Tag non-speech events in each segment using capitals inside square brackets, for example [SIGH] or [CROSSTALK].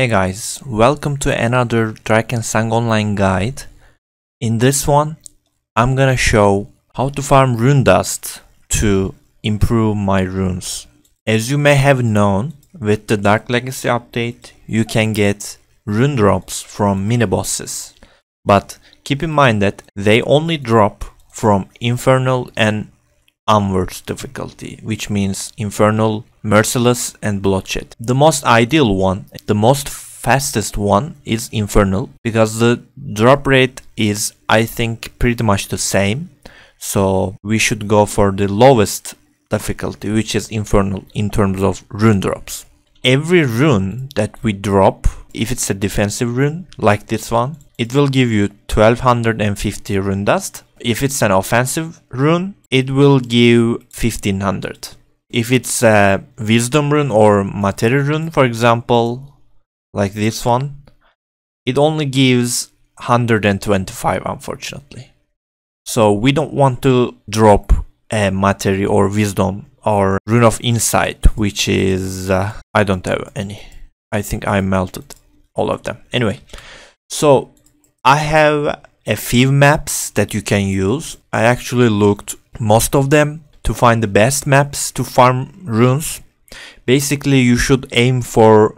Hey guys, welcome to another Dragon Sang Online guide. In this one, I'm gonna show how to farm rune dust to improve my runes. As you may have known, with the Dark Legacy update, you can get rune drops from mini bosses. But keep in mind that they only drop from Infernal and onwards difficulty, which means Infernal merciless and bloodshed. The most ideal one, the most fastest one is Infernal because the drop rate is I think pretty much the same so we should go for the lowest difficulty which is Infernal in terms of rune drops. Every rune that we drop if it's a defensive rune like this one it will give you 1250 rune dust. If it's an offensive rune it will give 1500 if it's a wisdom rune or material rune, for example, like this one, it only gives 125 unfortunately. So we don't want to drop a materia or wisdom or rune of insight, which is uh, I don't have any. I think I melted all of them. Anyway, so I have a few maps that you can use. I actually looked most of them to find the best maps to farm runes. Basically, you should aim for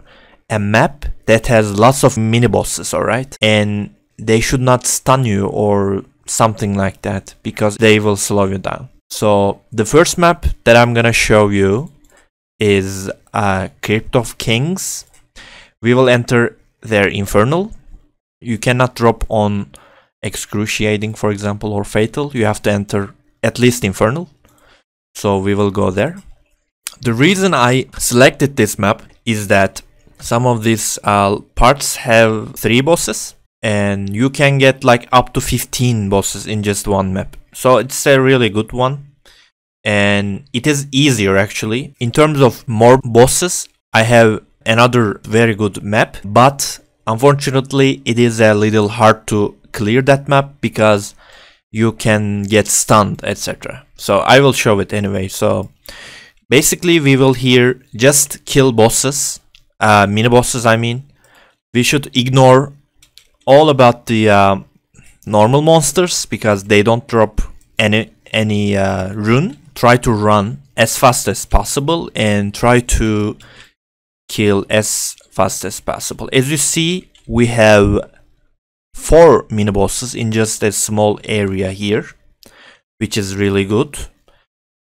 a map that has lots of mini bosses, alright? And they should not stun you or something like that because they will slow you down. So the first map that I'm gonna show you is uh, Crypt of Kings. We will enter their Infernal. You cannot drop on Excruciating, for example, or Fatal. You have to enter at least Infernal. So we will go there. The reason I selected this map is that some of these uh, parts have three bosses and you can get like up to 15 bosses in just one map. So it's a really good one and it is easier actually. In terms of more bosses, I have another very good map, but unfortunately it is a little hard to clear that map because you can get stunned, etc. So I will show it anyway. So basically we will here just kill bosses, uh, mini bosses I mean. We should ignore all about the uh, normal monsters because they don't drop any any uh, rune. Try to run as fast as possible and try to kill as fast as possible. As you see, we have four mini bosses in just a small area here which is really good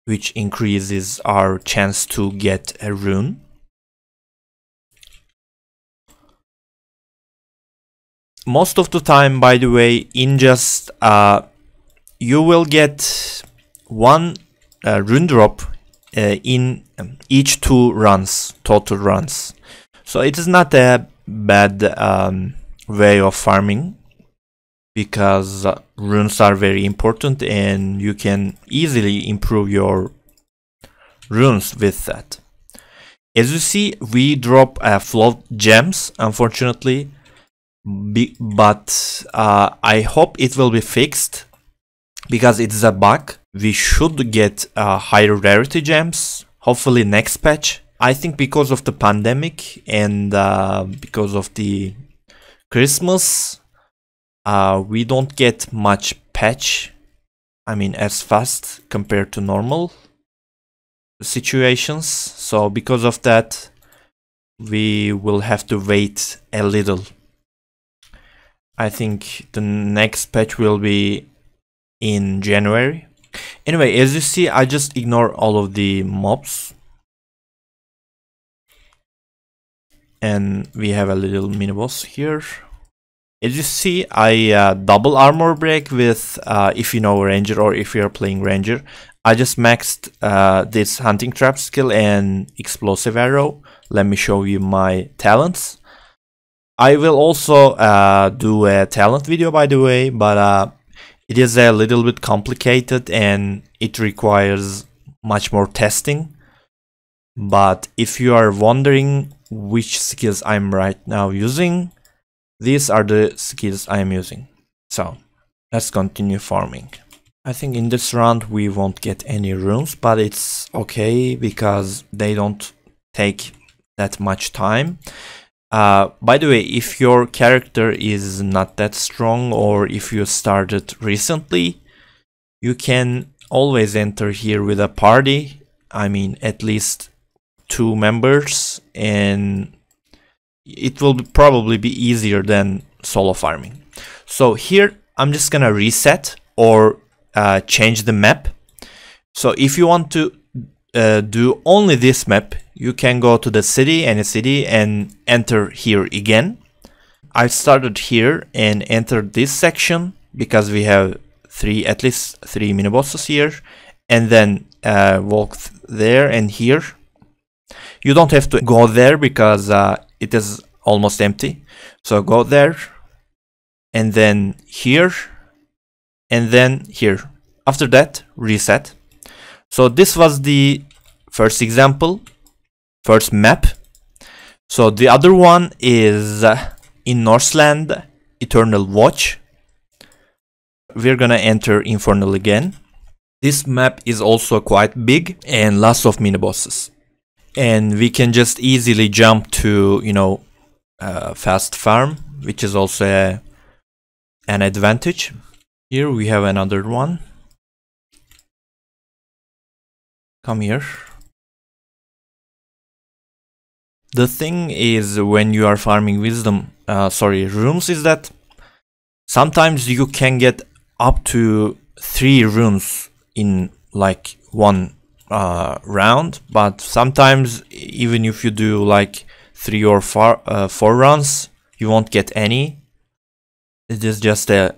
which increases our chance to get a rune most of the time by the way in just uh, you will get one uh, rune drop uh, in um, each two runs total runs so it is not a bad um, way of farming because runes are very important and you can easily improve your runes with that. As you see, we drop uh, float gems, unfortunately, be but uh, I hope it will be fixed because it's a bug. We should get uh, higher rarity gems, hopefully next patch. I think because of the pandemic and uh, because of the Christmas, uh, we don't get much patch I mean as fast compared to normal situations so because of that we will have to wait a little I think the next patch will be in January anyway as you see I just ignore all of the mobs and we have a little mini boss here as you see, I uh, double armor break with, uh, if you know Ranger or if you're playing Ranger, I just maxed uh, this hunting trap skill and explosive arrow. Let me show you my talents. I will also uh, do a talent video by the way, but uh, it is a little bit complicated and it requires much more testing. But if you are wondering which skills I'm right now using, these are the skills I am using. So let's continue farming. I think in this round we won't get any runes, but it's okay because they don't take that much time. Uh, by the way, if your character is not that strong or if you started recently, you can always enter here with a party. I mean, at least two members and it will probably be easier than solo farming. So here I'm just gonna reset or uh, change the map. So if you want to uh, do only this map, you can go to the city, any city and enter here again. I started here and entered this section because we have three at least three mini bosses here and then uh, walk there and here. You don't have to go there because uh, it is almost empty so go there and then here and then here after that reset so this was the first example first map so the other one is uh, in Northland Eternal Watch we're gonna enter Infernal again this map is also quite big and lots of mini bosses and we can just easily jump to you know uh, fast farm which is also a, an advantage here we have another one come here the thing is when you are farming wisdom uh, sorry rooms is that sometimes you can get up to three rooms in like one uh, round, but sometimes even if you do like three or four, uh, four runs, you won't get any. It is just a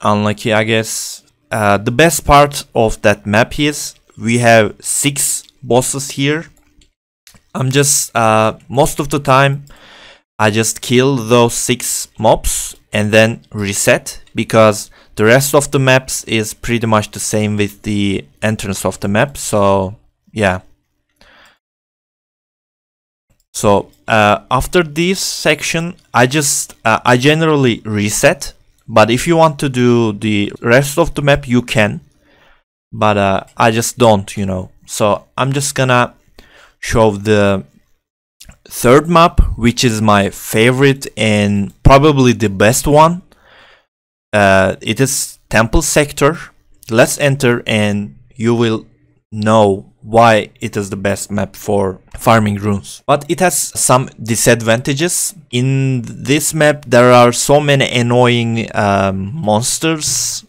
unlucky, I guess. Uh, the best part of that map is we have six bosses here. I'm just uh, most of the time I just kill those six mobs and then reset because the rest of the maps is pretty much the same with the entrance of the map, so yeah. So uh, after this section, I just, uh, I generally reset, but if you want to do the rest of the map, you can, but uh, I just don't, you know. So I'm just gonna show the third map, which is my favorite and probably the best one uh, it is temple sector let's enter and you will know why it is the best map for farming runes but it has some disadvantages in this map there are so many annoying um, monsters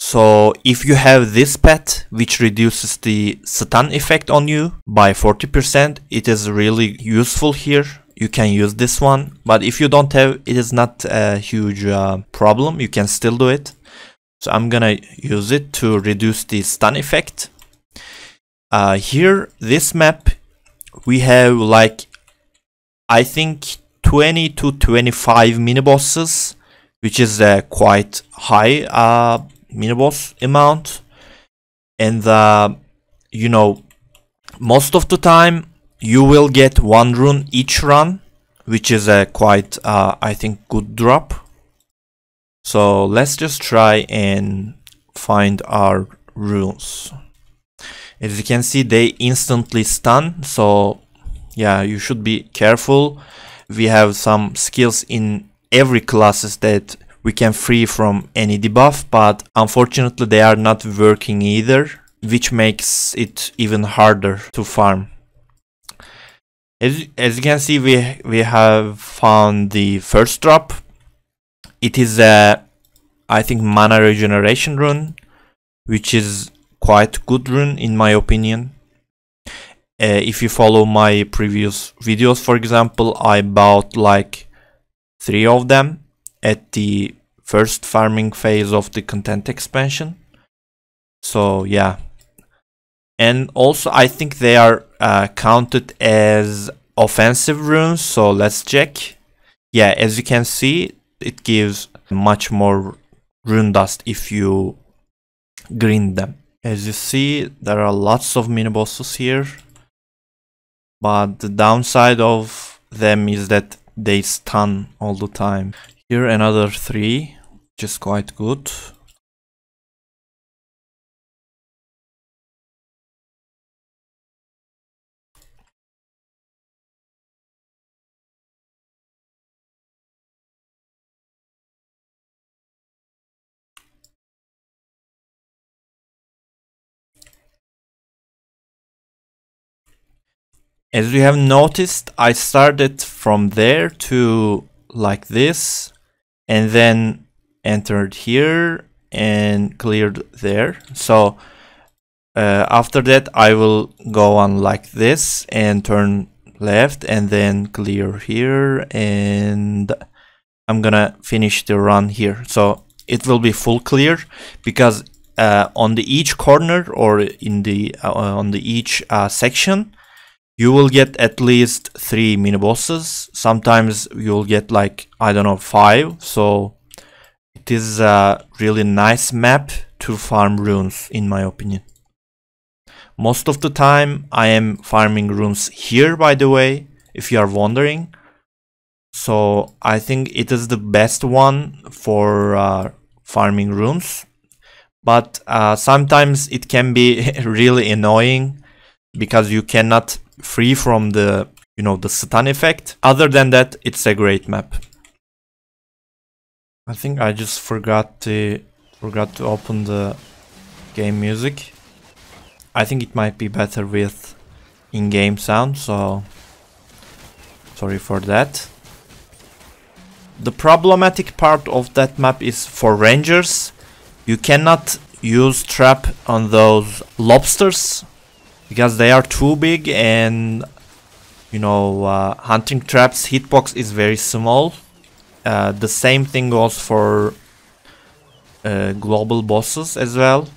so if you have this pet, which reduces the Satan effect on you by 40%, it is really useful here you can use this one but if you don't have it is not a huge uh, problem you can still do it so I'm gonna use it to reduce the stun effect uh, here this map we have like I think 20 to 25 mini bosses which is a quite high uh, mini boss amount and uh, you know most of the time you will get one rune each run, which is a quite, uh, I think, good drop. So let's just try and find our runes. As you can see, they instantly stun, so yeah, you should be careful. We have some skills in every classes that we can free from any debuff, but unfortunately they are not working either, which makes it even harder to farm. As, as you can see, we, we have found the first drop. It is a, I think, mana regeneration rune, which is quite good rune in my opinion. Uh, if you follow my previous videos, for example, I bought like three of them at the first farming phase of the content expansion. So yeah. And also I think they are uh, counted as offensive runes. So let's check. Yeah, as you can see, it gives much more rune dust if you green them. As you see, there are lots of mini bosses here. But the downside of them is that they stun all the time. Here another three, which is quite good. as you have noticed, I started from there to like this and then entered here and cleared there. So uh, after that, I will go on like this and turn left and then clear here and I'm gonna finish the run here. So it will be full clear because uh, on the each corner or in the uh, on the each uh, section, you will get at least three mini bosses sometimes you'll get like i don't know five so it is a really nice map to farm runes in my opinion most of the time i am farming runes here by the way if you are wondering so i think it is the best one for uh, farming runes but uh, sometimes it can be [LAUGHS] really annoying because you cannot free from the, you know, the Satan effect. Other than that, it's a great map. I think I just forgot to forgot to open the game music. I think it might be better with in-game sound, so sorry for that. The problematic part of that map is for rangers. You cannot use trap on those lobsters because they are too big and you know uh, hunting traps hitbox is very small uh, the same thing goes for uh, global bosses as well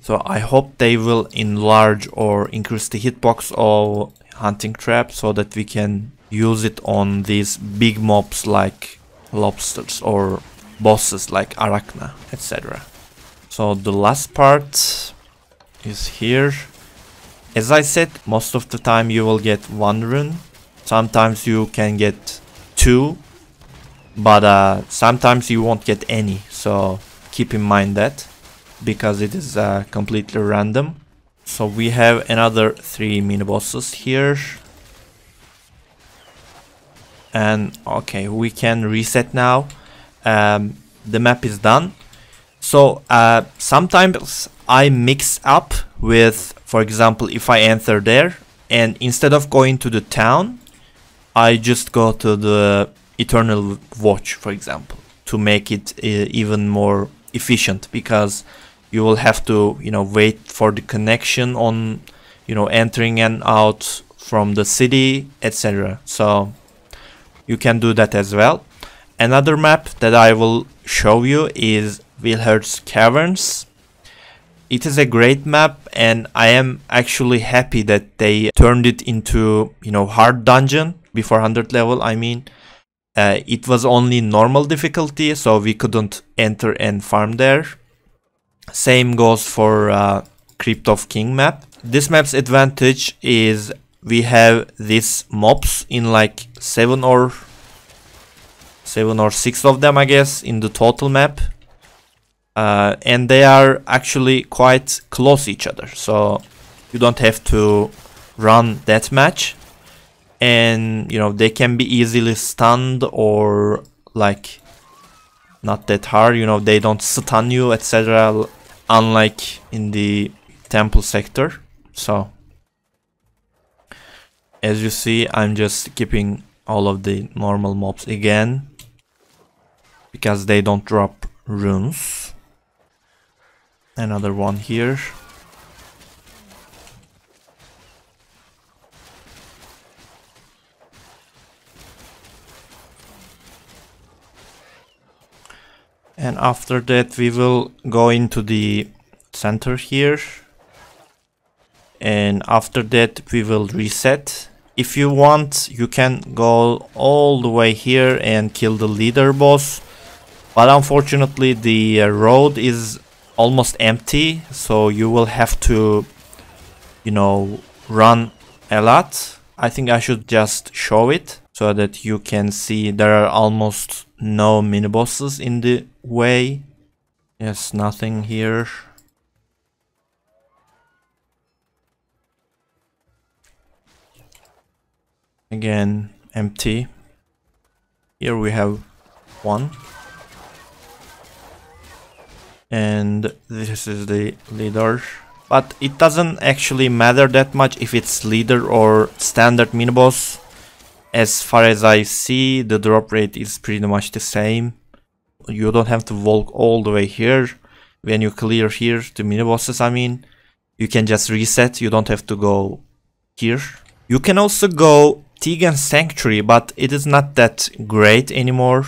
so I hope they will enlarge or increase the hitbox of hunting trap so that we can use it on these big mobs like lobsters or bosses like Arachna etc so the last part is here. As I said, most of the time you will get one rune. Sometimes you can get two, but uh, sometimes you won't get any. So keep in mind that because it is uh, completely random. So we have another three mini bosses here. And okay, we can reset now. Um, the map is done. So uh, sometimes I mix up with, for example, if I enter there and instead of going to the town, I just go to the Eternal Watch, for example, to make it uh, even more efficient because you will have to, you know, wait for the connection on, you know, entering and out from the city, etc. So you can do that as well. Another map that I will show you is Wilherd's Caverns. It is a great map and I am actually happy that they turned it into, you know, hard dungeon before 100 level, I mean. Uh, it was only normal difficulty, so we couldn't enter and farm there. Same goes for uh, Crypt of King map. This map's advantage is we have these mobs in like 7 or 7 or 6 of them I guess in the total map uh, and they are actually quite close each other so you don't have to run that match and you know they can be easily stunned or like not that hard you know they don't stun you etc unlike in the temple sector so as you see I'm just keeping all of the normal mobs again because they don't drop runes Another one here. And after that we will go into the center here. And after that we will reset. If you want, you can go all the way here and kill the leader boss. But unfortunately the uh, road is almost empty so you will have to you know run a lot I think I should just show it so that you can see there are almost no mini bosses in the way there's nothing here again empty here we have one and this is the leader but it doesn't actually matter that much if it's leader or standard miniboss. as far as I see the drop rate is pretty much the same you don't have to walk all the way here when you clear here the minibosses. I mean you can just reset you don't have to go here you can also go Tegan Sanctuary but it is not that great anymore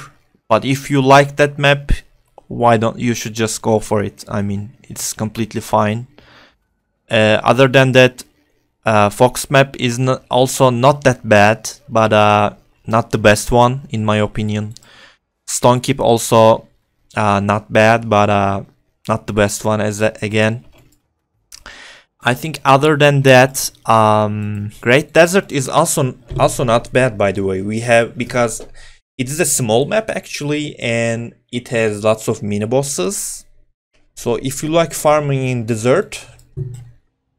but if you like that map why don't you should just go for it i mean it's completely fine uh, other than that uh, fox map is not also not that bad but uh, not the best one in my opinion stonekeep also uh, not bad but uh, not the best one as uh, again I think other than that, um, Great Desert is also also not bad by the way. We have because it is a small map actually and it has lots of mini bosses. So if you like farming in desert, uh,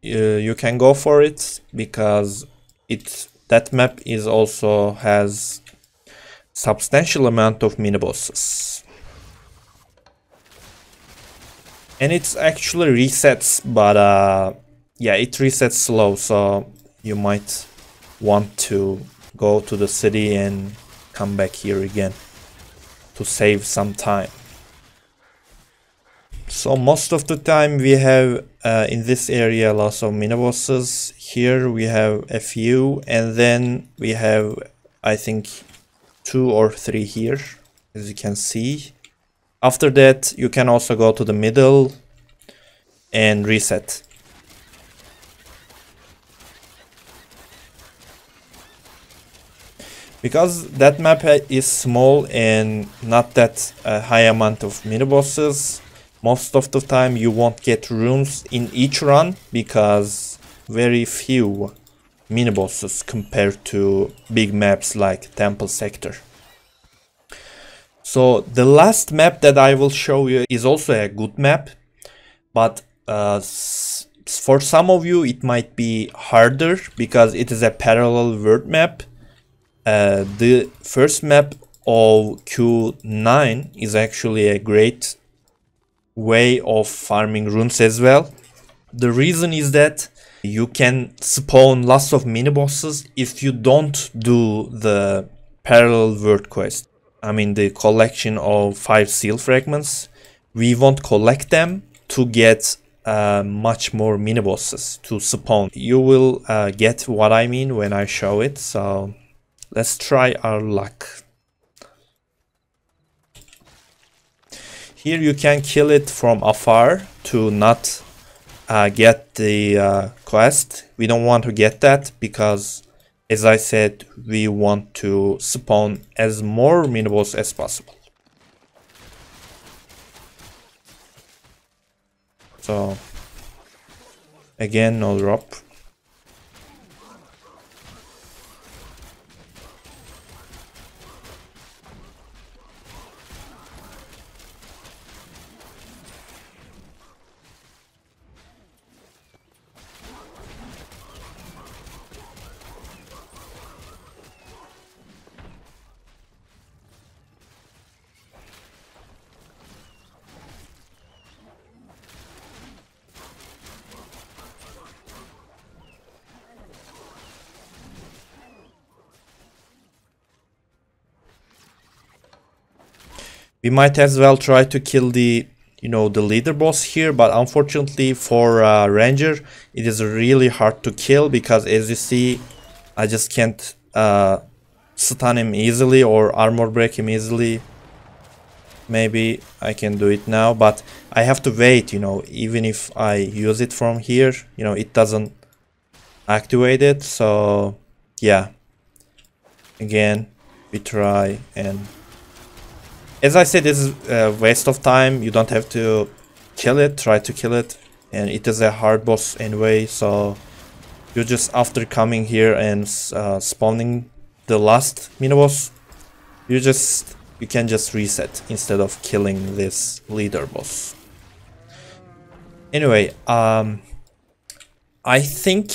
you can go for it because it that map is also has substantial amount of mini bosses. And it's actually resets, but uh, yeah, it resets slow, so you might want to go to the city and come back here again to save some time. So most of the time we have uh, in this area lots of minibosses. Here we have a few and then we have I think two or three here as you can see. After that you can also go to the middle and reset. Because that map is small and not that uh, high amount of mini bosses, most of the time you won't get runes in each run because very few mini bosses compared to big maps like Temple Sector. So the last map that I will show you is also a good map, but uh, for some of you it might be harder because it is a parallel world map uh, the first map of Q9 is actually a great way of farming runes as well. The reason is that you can spawn lots of mini bosses if you don't do the parallel world quest. I mean the collection of five seal fragments. We won't collect them to get uh, much more mini bosses to spawn. You will uh, get what I mean when I show it. So Let's try our luck. Here you can kill it from afar to not uh, get the uh, quest. We don't want to get that because as I said, we want to spawn as more miniboss as possible. So again, no drop. we might as well try to kill the you know the leader boss here but unfortunately for uh, ranger it is really hard to kill because as you see i just can't uh, stun him easily or armor break him easily maybe i can do it now but i have to wait you know even if i use it from here you know it doesn't activate it so yeah again we try and as I said, this is a waste of time. You don't have to kill it, try to kill it. And it is a hard boss anyway, so you just after coming here and uh, spawning the last miniboss, you just you can just reset instead of killing this leader boss. Anyway, um, I think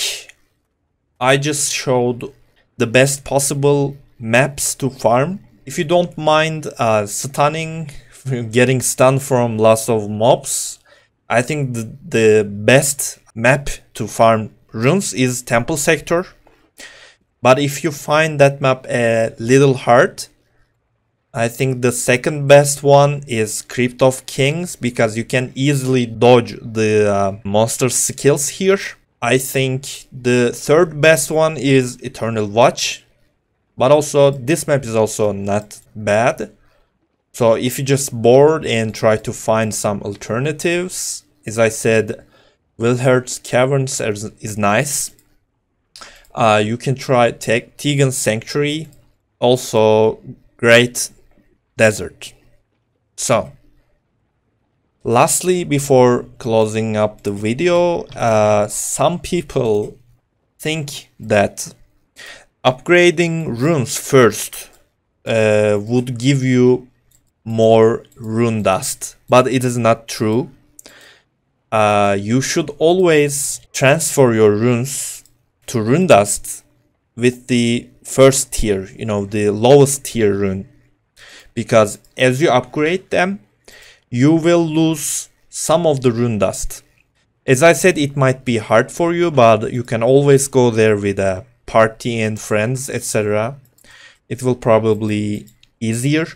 I just showed the best possible maps to farm if you don't mind uh, stunning, [LAUGHS] getting stunned from lots of mobs, I think the, the best map to farm runes is Temple Sector. But if you find that map a little hard, I think the second best one is Crypt of Kings because you can easily dodge the uh, monster skills here. I think the third best one is Eternal Watch but also, this map is also not bad. So if you just bored and try to find some alternatives, as I said, Wilhert's Caverns is nice. Uh, you can try Tegan Sanctuary, also Great Desert. So, lastly, before closing up the video, uh, some people think that upgrading runes first uh, would give you more rune dust, but it is not true. Uh, you should always transfer your runes to rune dust with the first tier, you know, the lowest tier rune. Because as you upgrade them, you will lose some of the rune dust. As I said, it might be hard for you, but you can always go there with a party and friends, etc. It will probably easier.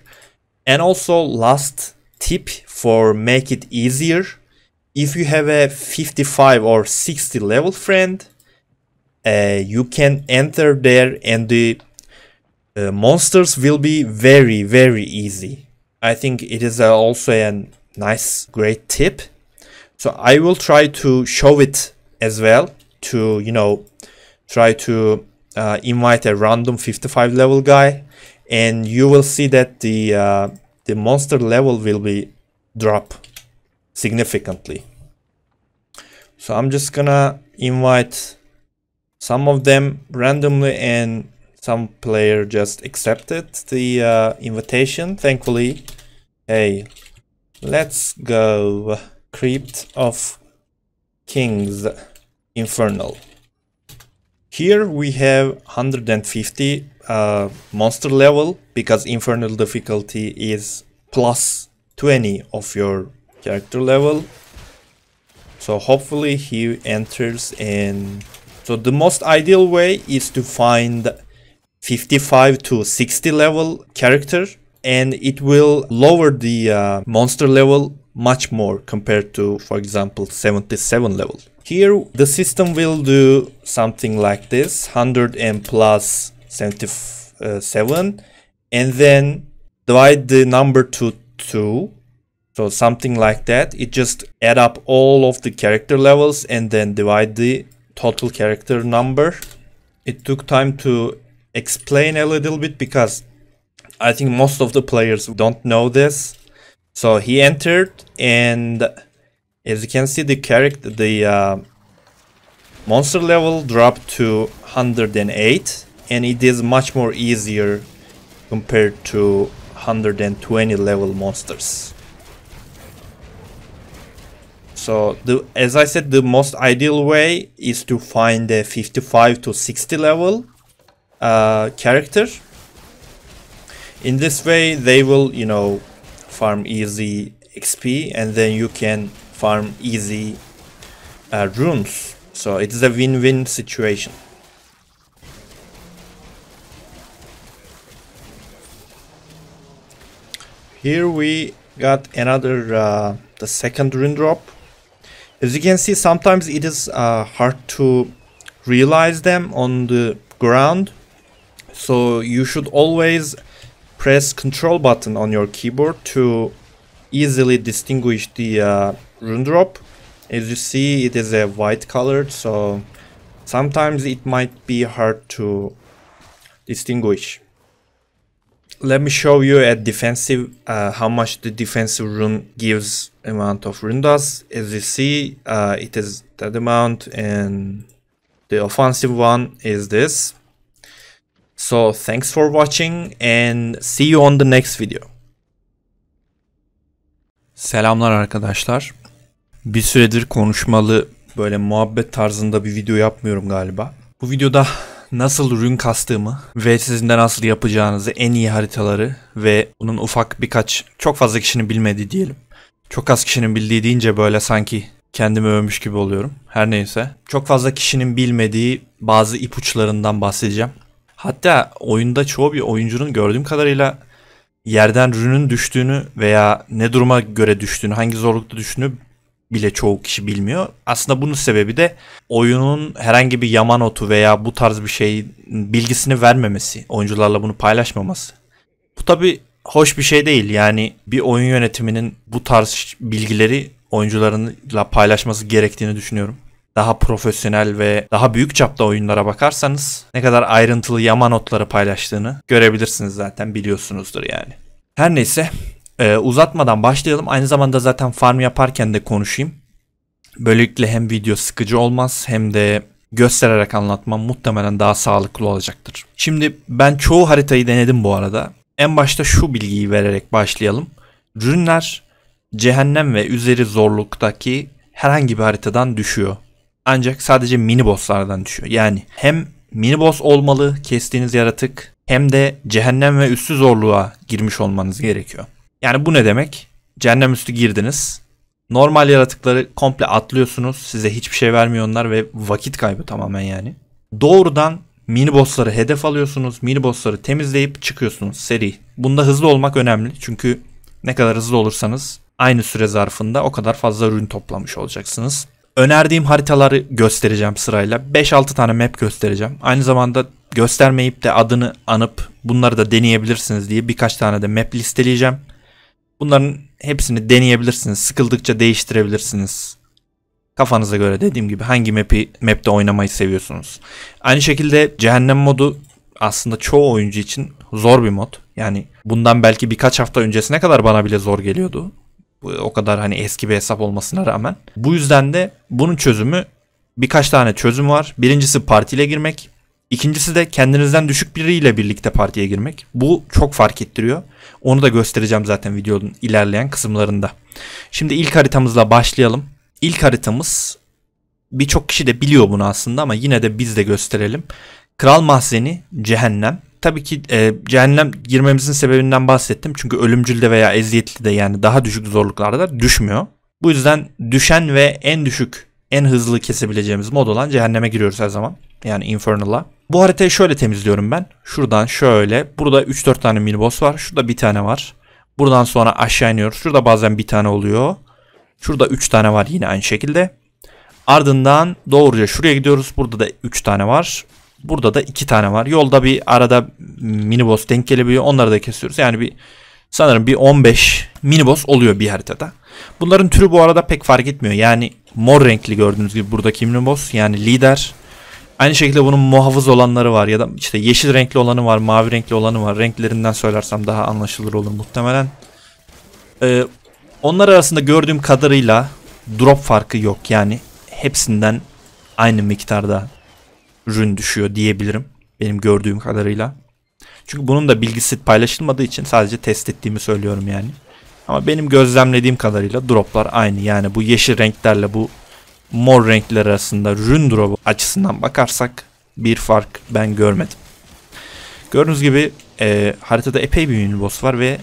And also last tip for make it easier. If you have a 55 or 60 level friend, uh, you can enter there and the uh, monsters will be very very easy. I think it is uh, also a nice great tip. So I will try to show it as well to you know try to uh, invite a random 55 level guy and you will see that the uh, the monster level will be drop significantly so i'm just gonna invite some of them randomly and some player just accepted the uh, invitation thankfully hey let's go crypt of kings infernal here we have 150 uh, monster level because infernal difficulty is plus 20 of your character level. So hopefully he enters in. So the most ideal way is to find 55 to 60 level character and it will lower the uh, monster level much more compared to for example 77 level. Here the system will do something like this 100 and plus 77 and then divide the number to 2 so something like that. It just add up all of the character levels and then divide the total character number. It took time to explain a little bit because I think most of the players don't know this. So he entered and as you can see, the character, the uh, monster level dropped to 108, and it is much more easier compared to 120 level monsters. So the, as I said, the most ideal way is to find a 55 to 60 level uh, character. In this way, they will, you know, farm easy XP, and then you can farm easy uh, runes. So it's a win-win situation. Here we got another, uh, the second rune drop. As you can see, sometimes it is uh, hard to realize them on the ground. So you should always press control button on your keyboard to easily distinguish the uh, rune drop. As you see, it is a white colored, so sometimes it might be hard to distinguish. Let me show you a defensive, uh, how much the defensive rune gives amount of rune does. As you see, uh, it is that amount and the offensive one is this. So thanks for watching and see you on the next video. Selamlar arkadaşlar. Bir süredir konuşmalı böyle muhabbet tarzında bir video yapmıyorum galiba. Bu videoda nasıl ürün kastığımı ve sizin de nasıl yapacağınızı en iyi haritaları ve bunun ufak birkaç çok fazla kişinin bilmediği diyelim. Çok az kişinin bildiği deyince böyle sanki kendimi övmüş gibi oluyorum. Her neyse. Çok fazla kişinin bilmediği bazı ipuçlarından bahsedeceğim. Hatta oyunda çoğu bir oyuncunun gördüğüm kadarıyla yerden rünün düştüğünü veya ne duruma göre düştüğünü, hangi zorlukta düştüğünü bile çoğu kişi bilmiyor. Aslında bunun sebebi de oyunun herhangi bir yaman otu veya bu tarz bir şey bilgisini vermemesi. Oyuncularla bunu paylaşmaması. Bu tabi hoş bir şey değil. Yani bir oyun yönetiminin bu tarz bilgileri oyuncularıyla paylaşması gerektiğini düşünüyorum. Daha profesyonel ve daha büyük çapta oyunlara bakarsanız ne kadar ayrıntılı yama notları paylaştığını görebilirsiniz zaten biliyorsunuzdur yani. Her neyse ee, uzatmadan başlayalım. Aynı zamanda zaten farm yaparken de konuşayım. Böylelikle hem video sıkıcı olmaz hem de göstererek anlatmam muhtemelen daha sağlıklı olacaktır. Şimdi ben çoğu haritayı denedim bu arada. En başta şu bilgiyi vererek başlayalım. Rünler cehennem ve üzeri zorluktaki herhangi bir haritadan düşüyor. Ancak sadece mini bosslardan düşüyor. Yani hem mini boss olmalı kestiğiniz yaratık hem de cehennem ve üstü zorluğa girmiş olmanız gerekiyor. Yani bu ne demek? Cehennem üstü girdiniz. Normal yaratıkları komple atlıyorsunuz. Size hiçbir şey vermiyorlar ve vakit kaybı tamamen yani. Doğrudan mini bossları hedef alıyorsunuz. Mini bossları temizleyip çıkıyorsunuz seri. Bunda hızlı olmak önemli. Çünkü ne kadar hızlı olursanız aynı süre zarfında o kadar fazla ürün toplamış olacaksınız. Önerdiğim haritaları göstereceğim sırayla. 5-6 tane map göstereceğim. Aynı zamanda göstermeyip de adını anıp bunları da deneyebilirsiniz diye birkaç tane de map listeleyeceğim. Bunların hepsini deneyebilirsiniz. Sıkıldıkça değiştirebilirsiniz. Kafanıza göre dediğim gibi hangi map'i map'te oynamayı seviyorsunuz. Aynı şekilde cehennem modu aslında çoğu oyuncu için zor bir mod. Yani bundan belki birkaç hafta öncesine kadar bana bile zor geliyordu. O kadar hani eski bir hesap olmasına rağmen. Bu yüzden de bunun çözümü birkaç tane çözüm var. Birincisi partiyle girmek. İkincisi de kendinizden düşük biriyle birlikte partiye girmek. Bu çok fark ettiriyor. Onu da göstereceğim zaten videonun ilerleyen kısımlarında. Şimdi ilk haritamızla başlayalım. İlk haritamız birçok kişi de biliyor bunu aslında ama yine de biz de gösterelim. Kral Mahzeni Cehennem. Tabii ki e, cehennem girmemizin sebebinden bahsettim. Çünkü ölümcülde veya eziyetli de yani daha düşük zorluklarda düşmüyor. Bu yüzden düşen ve en düşük en hızlı kesebileceğimiz mod olan cehenneme giriyoruz her zaman. Yani Infernal'a. Bu haritayı şöyle temizliyorum ben. Şuradan şöyle. Burada 3-4 tane mini boss var. Şurada bir tane var. Buradan sonra aşağı iniyoruz. Şurada bazen bir tane oluyor. Şurada 3 tane var yine aynı şekilde. Ardından doğruca şuraya gidiyoruz. Burada da 3 tane var. Burada da 2 tane var. Yolda bir arada mini boss denk gelebiliyor. Onları da kesiyoruz. Yani bir sanırım bir 15 mini oluyor bir haritada. Bunların türü bu arada pek fark etmiyor. Yani mor renkli gördüğünüz gibi buradaki mini boss yani lider. Aynı şekilde bunun muhafız olanları var ya da işte yeşil renkli olanı var, mavi renkli olanı var. Renklerinden söylersem daha anlaşılır olur muhtemelen. Ee, onlar arasında gördüğüm kadarıyla drop farkı yok yani hepsinden aynı miktarda ürün düşüyor diyebilirim benim gördüğüm kadarıyla. Çünkü bunun da bilgisi paylaşılmadığı için sadece test ettiğimi söylüyorum yani. Ama benim gözlemlediğim kadarıyla droplar aynı. Yani bu yeşil renklerle bu mor renkler arasında rün dropu açısından bakarsak bir fark ben görmedim. Gördüğünüz gibi e, haritada epey bir mini var ve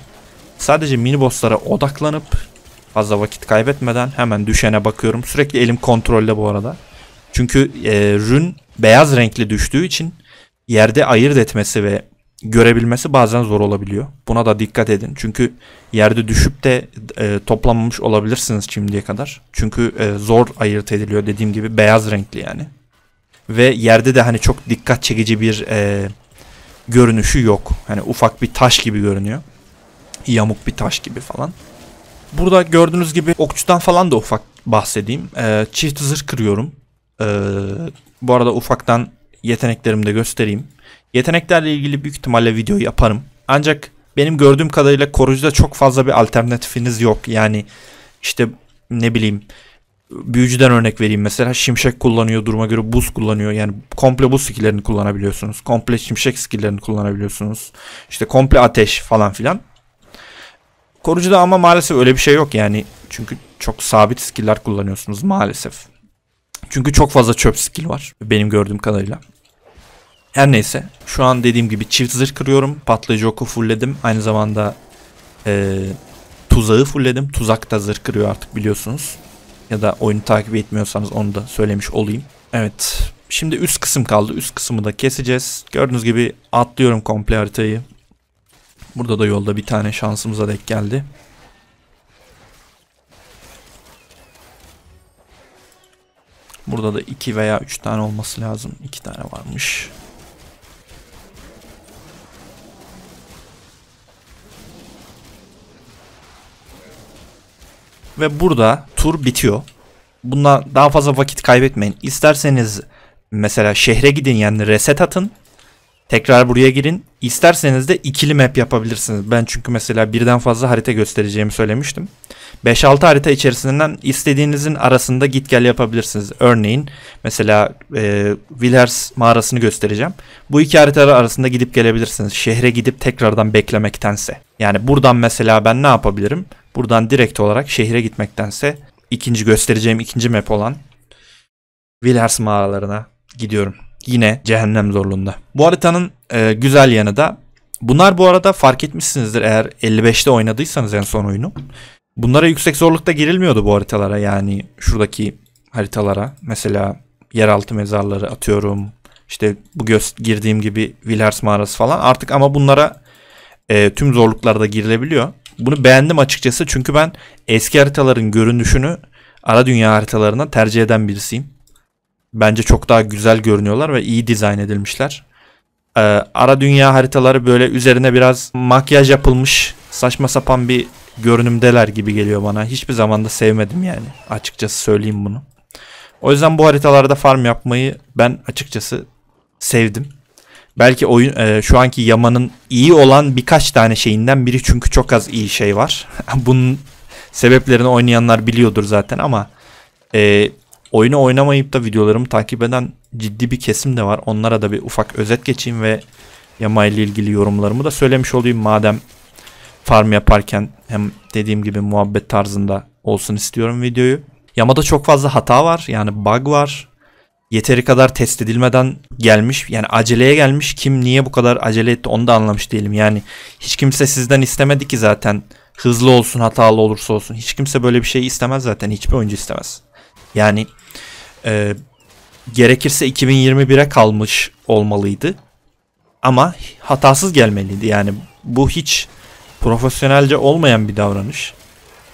sadece mini odaklanıp fazla vakit kaybetmeden hemen düşene bakıyorum. Sürekli elim kontrolde bu arada. Çünkü e, rün beyaz renkli düştüğü için yerde ayırt etmesi ve görebilmesi bazen zor olabiliyor. Buna da dikkat edin. Çünkü yerde düşüp de e, toplanmamış olabilirsiniz şimdiye kadar. Çünkü e, zor ayırt ediliyor dediğim gibi beyaz renkli yani. Ve yerde de hani çok dikkat çekici bir e, görünüşü yok. Hani ufak bir taş gibi görünüyor. Yamuk bir taş gibi falan. Burada gördüğünüz gibi okçudan falan da ufak bahsedeyim. E, çift zırh kırıyorum. E, bu arada ufaktan yeteneklerimi de göstereyim. Yeteneklerle ilgili büyük ihtimalle video yaparım. Ancak benim gördüğüm kadarıyla koruyucuda çok fazla bir alternatifiniz yok. Yani işte ne bileyim büyücüden örnek vereyim mesela şimşek kullanıyor duruma göre buz kullanıyor yani komple buz skilllerini kullanabiliyorsunuz komple şimşek skilllerini kullanabiliyorsunuz işte komple ateş falan filan Koruyucuda ama maalesef öyle bir şey yok yani çünkü çok sabit skiller kullanıyorsunuz maalesef çünkü çok fazla çöp skill var benim gördüğüm kadarıyla her neyse şu an dediğim gibi çift zırh kırıyorum. Patlayıcı oku fullledim. Aynı zamanda e, tuzağı fullledim. Tuzak da zırh kırıyor artık biliyorsunuz. Ya da oyunu takip etmiyorsanız onu da söylemiş olayım. Evet şimdi üst kısım kaldı. Üst kısmı da keseceğiz. Gördüğünüz gibi atlıyorum komple haritayı. Burada da yolda bir tane şansımıza denk geldi. Burada da 2 veya 3 tane olması lazım. 2 tane varmış. Ve burada tur bitiyor. Bundan daha fazla vakit kaybetmeyin. İsterseniz mesela şehre gidin yani reset atın Tekrar buraya girin. İsterseniz de ikili map yapabilirsiniz. Ben çünkü mesela birden fazla harita göstereceğimi söylemiştim. 5-6 harita içerisinden istediğinizin arasında git gel yapabilirsiniz. Örneğin mesela e, Willers mağarasını göstereceğim. Bu iki harita arasında gidip gelebilirsiniz. Şehre gidip tekrardan beklemektense. Yani buradan mesela ben ne yapabilirim? Buradan direkt olarak şehre gitmektense ikinci göstereceğim ikinci map olan Willers mağaralarına gidiyorum yine cehennem zorluğunda. Bu haritanın e, güzel yanı da bunlar bu arada fark etmişsinizdir eğer 55'te oynadıysanız en son oyunu. Bunlara yüksek zorlukta girilmiyordu bu haritalara yani şuradaki haritalara. Mesela yeraltı mezarları atıyorum. İşte bu girdiğim gibi Villars mağarası falan artık ama bunlara e, tüm zorluklarda girilebiliyor. Bunu beğendim açıkçası çünkü ben eski haritaların görünüşünü ara dünya haritalarına tercih eden birisiyim bence çok daha güzel görünüyorlar ve iyi dizayn edilmişler. Ee, ara dünya haritaları böyle üzerine biraz makyaj yapılmış saçma sapan bir görünümdeler gibi geliyor bana. Hiçbir zaman da sevmedim yani açıkçası söyleyeyim bunu. O yüzden bu haritalarda farm yapmayı ben açıkçası sevdim. Belki oyun e, şu anki Yaman'ın iyi olan birkaç tane şeyinden biri çünkü çok az iyi şey var. [LAUGHS] Bunun sebeplerini oynayanlar biliyordur zaten ama e, Oyunu oynamayıp da videolarımı takip eden ciddi bir kesim de var. Onlara da bir ufak özet geçeyim ve yama ile ilgili yorumlarımı da söylemiş olayım madem farm yaparken hem dediğim gibi muhabbet tarzında olsun istiyorum videoyu. Yamada çok fazla hata var yani bug var. Yeteri kadar test edilmeden gelmiş yani aceleye gelmiş kim niye bu kadar acele etti onu da anlamış değilim. Yani hiç kimse sizden istemedi ki zaten hızlı olsun hatalı olursa olsun. Hiç kimse böyle bir şey istemez zaten hiçbir oyuncu istemez. Yani e, gerekirse 2021'e kalmış olmalıydı. Ama hatasız gelmeliydi. Yani bu hiç profesyonelce olmayan bir davranış.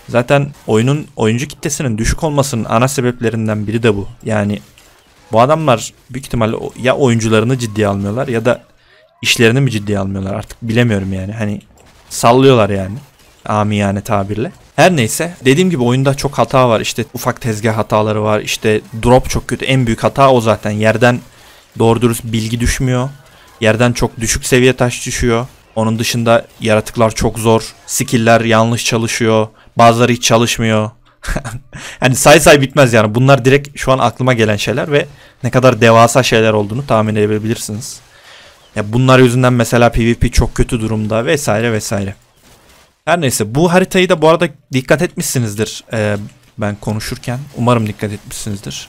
Zaten oyunun oyuncu kitlesinin düşük olmasının ana sebeplerinden biri de bu. Yani bu adamlar büyük ihtimalle ya oyuncularını ciddiye almıyorlar ya da işlerini mi ciddiye almıyorlar artık bilemiyorum yani. Hani sallıyorlar yani amiyane tabirle. Her neyse dediğim gibi oyunda çok hata var işte ufak tezgah hataları var işte drop çok kötü en büyük hata o zaten yerden doğru dürüst bilgi düşmüyor. Yerden çok düşük seviye taş düşüyor. Onun dışında yaratıklar çok zor. Skill'ler yanlış çalışıyor. Bazıları hiç çalışmıyor. Yani [LAUGHS] say say bitmez yani. Bunlar direkt şu an aklıma gelen şeyler ve ne kadar devasa şeyler olduğunu tahmin edebilirsiniz. Ya bunlar yüzünden mesela PvP çok kötü durumda vesaire vesaire. Her neyse bu haritayı da bu arada dikkat etmişsinizdir ee, ben konuşurken. Umarım dikkat etmişsinizdir.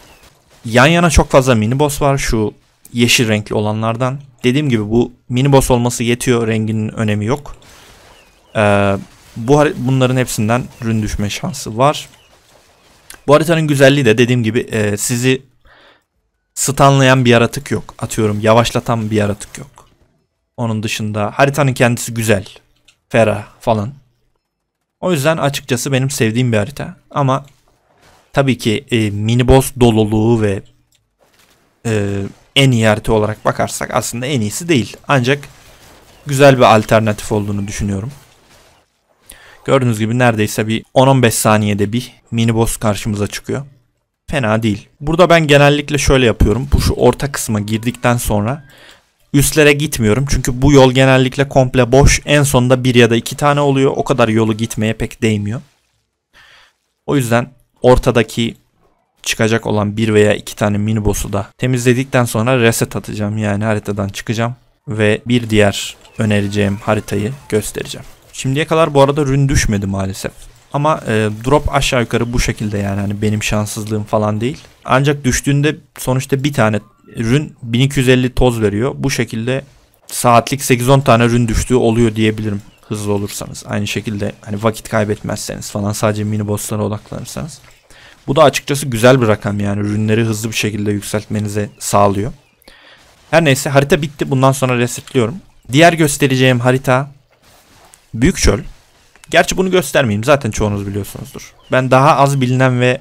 Yan yana çok fazla mini boss var şu yeşil renkli olanlardan. Dediğim gibi bu mini boss olması yetiyor renginin önemi yok. Ee, bu bunların hepsinden rün düşme şansı var. Bu haritanın güzelliği de dediğim gibi e, sizi stunlayan bir yaratık yok. Atıyorum yavaşlatan bir yaratık yok. Onun dışında haritanın kendisi güzel. Fera falan. O yüzden açıkçası benim sevdiğim bir harita. Ama tabii ki e, mini boss doluluğu ve e, en iyi harita olarak bakarsak aslında en iyisi değil. Ancak güzel bir alternatif olduğunu düşünüyorum. Gördüğünüz gibi neredeyse bir 10-15 saniyede bir mini boss karşımıza çıkıyor. Fena değil. Burada ben genellikle şöyle yapıyorum. Bu şu orta kısma girdikten sonra Üstlere gitmiyorum çünkü bu yol genellikle komple boş. En sonunda bir ya da iki tane oluyor. O kadar yolu gitmeye pek değmiyor. O yüzden ortadaki çıkacak olan bir veya iki tane minibosu da temizledikten sonra reset atacağım. Yani haritadan çıkacağım ve bir diğer önereceğim haritayı göstereceğim. Şimdiye kadar bu arada rün düşmedi maalesef. Ama e, drop aşağı yukarı bu şekilde yani hani benim şanssızlığım falan değil. Ancak düştüğünde sonuçta bir tane Rün 1250 toz veriyor. Bu şekilde saatlik 8-10 tane rün düştüğü oluyor diyebilirim hızlı olursanız. Aynı şekilde hani vakit kaybetmezseniz falan sadece mini bosslara odaklanırsanız. Bu da açıkçası güzel bir rakam yani ürünleri hızlı bir şekilde yükseltmenize sağlıyor. Her neyse harita bitti. Bundan sonra resetliyorum. Diğer göstereceğim harita Büyük Çöl. Gerçi bunu göstermeyeyim. Zaten çoğunuz biliyorsunuzdur. Ben daha az bilinen ve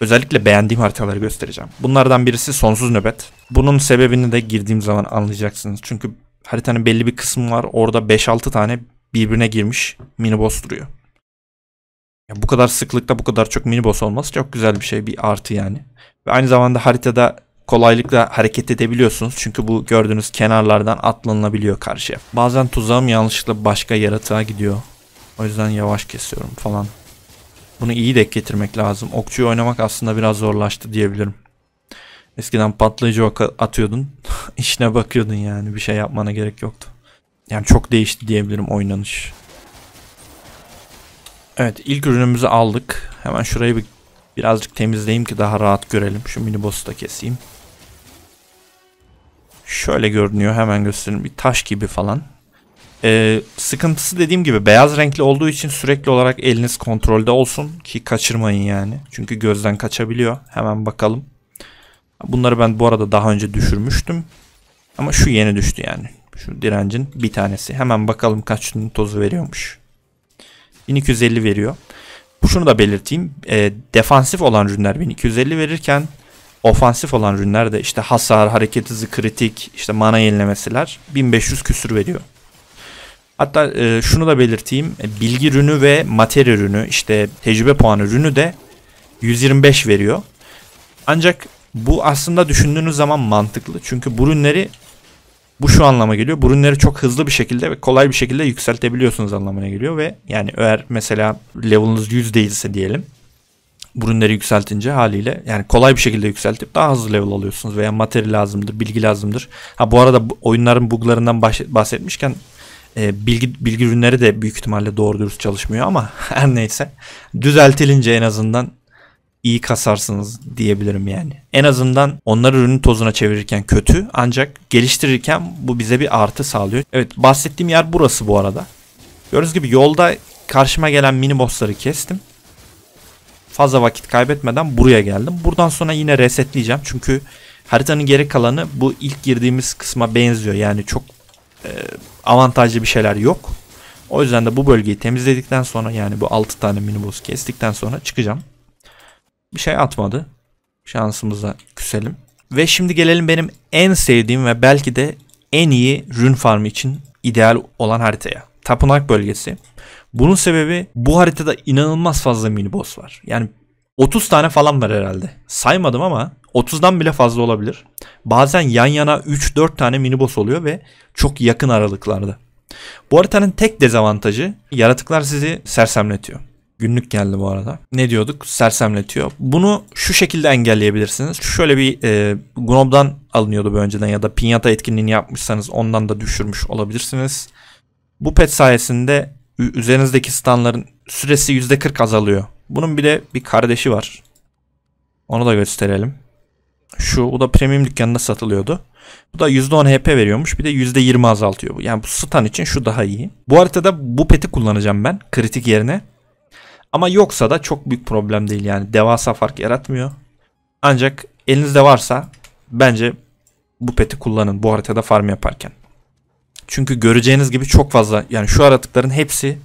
Özellikle beğendiğim haritaları göstereceğim. Bunlardan birisi sonsuz nöbet. Bunun sebebini de girdiğim zaman anlayacaksınız. Çünkü haritanın belli bir kısmı var. Orada 5-6 tane birbirine girmiş mini boss duruyor. Ya bu kadar sıklıkta bu kadar çok mini boss olması çok güzel bir şey. Bir artı yani. Ve aynı zamanda haritada kolaylıkla hareket edebiliyorsunuz. Çünkü bu gördüğünüz kenarlardan atlanılabiliyor karşıya. Bazen tuzağım yanlışlıkla başka yaratığa gidiyor. O yüzden yavaş kesiyorum falan. Bunu iyi dek getirmek lazım. Okçuyu oynamak aslında biraz zorlaştı diyebilirim. Eskiden patlayıcı atıyordun. [LAUGHS] işine bakıyordun yani. Bir şey yapmana gerek yoktu. Yani çok değişti diyebilirim oynanış. Evet ilk ürünümüzü aldık. Hemen şurayı bir birazcık temizleyeyim ki daha rahat görelim. Şu mini boss'u da keseyim. Şöyle görünüyor hemen göstereyim. Bir taş gibi falan. Ee, sıkıntısı dediğim gibi beyaz renkli olduğu için sürekli olarak eliniz kontrolde olsun ki kaçırmayın yani. Çünkü gözden kaçabiliyor. Hemen bakalım. Bunları ben bu arada daha önce düşürmüştüm. Ama şu yeni düştü yani. Şu direncin bir tanesi. Hemen bakalım kaç tozu veriyormuş. 1250 veriyor. Şunu da belirteyim. E, defansif olan rünler 1250 verirken ofansif olan rünler de işte hasar, hareket hızı, kritik, işte mana yenilemesiler 1500 küsür veriyor. Hatta e, şunu da belirteyim. E, bilgi ürünü ve materi ürünü işte tecrübe puanı ürünü de 125 veriyor. Ancak bu aslında düşündüğünüz zaman mantıklı. Çünkü bu ürünleri bu şu anlama geliyor. Bu ürünleri çok hızlı bir şekilde ve kolay bir şekilde yükseltebiliyorsunuz anlamına geliyor ve yani eğer mesela level'ınız 100 değilse diyelim ürünleri yükseltince haliyle yani kolay bir şekilde yükseltip daha hızlı level alıyorsunuz veya materi lazımdır, bilgi lazımdır. Ha bu arada oyunların buglarından bahsetmişken e, bilgi bilgi ürünleri de büyük ihtimalle doğru dürüst çalışmıyor ama [LAUGHS] her neyse düzeltilince en azından iyi kasarsınız diyebilirim yani. En azından onları ürünü tozuna çevirirken kötü ancak geliştirirken bu bize bir artı sağlıyor. Evet bahsettiğim yer burası bu arada. Gördüğünüz gibi yolda karşıma gelen mini bossları kestim. Fazla vakit kaybetmeden buraya geldim. Buradan sonra yine resetleyeceğim çünkü haritanın geri kalanı bu ilk girdiğimiz kısma benziyor. Yani çok e, avantajlı bir şeyler yok. O yüzden de bu bölgeyi temizledikten sonra yani bu 6 tane miniboss kestikten sonra çıkacağım. Bir şey atmadı. Şansımıza küselim. Ve şimdi gelelim benim en sevdiğim ve belki de en iyi rün farmı için ideal olan haritaya. Tapınak bölgesi. Bunun sebebi bu haritada inanılmaz fazla mini boss var. Yani 30 tane falan var herhalde. Saymadım ama 30'dan bile fazla olabilir. Bazen yan yana 3-4 tane mini oluyor ve çok yakın aralıklarda. Bu haritanın tek dezavantajı yaratıklar sizi sersemletiyor. Günlük geldi bu arada. Ne diyorduk? Sersemletiyor. Bunu şu şekilde engelleyebilirsiniz. Şöyle bir e, Gnob'dan alınıyordu bu önceden ya da Pinyata etkinliğini yapmışsanız ondan da düşürmüş olabilirsiniz. Bu pet sayesinde üzerinizdeki stanların süresi %40 azalıyor bunun bir de bir kardeşi var. Onu da gösterelim. Şu bu da premium dükkanında satılıyordu. Bu da %10 HP veriyormuş. Bir de %20 azaltıyor. bu. Yani bu stun için şu daha iyi. Bu haritada bu peti kullanacağım ben kritik yerine. Ama yoksa da çok büyük problem değil yani. Devasa fark yaratmıyor. Ancak elinizde varsa bence bu peti kullanın bu haritada farm yaparken. Çünkü göreceğiniz gibi çok fazla yani şu aratıkların hepsi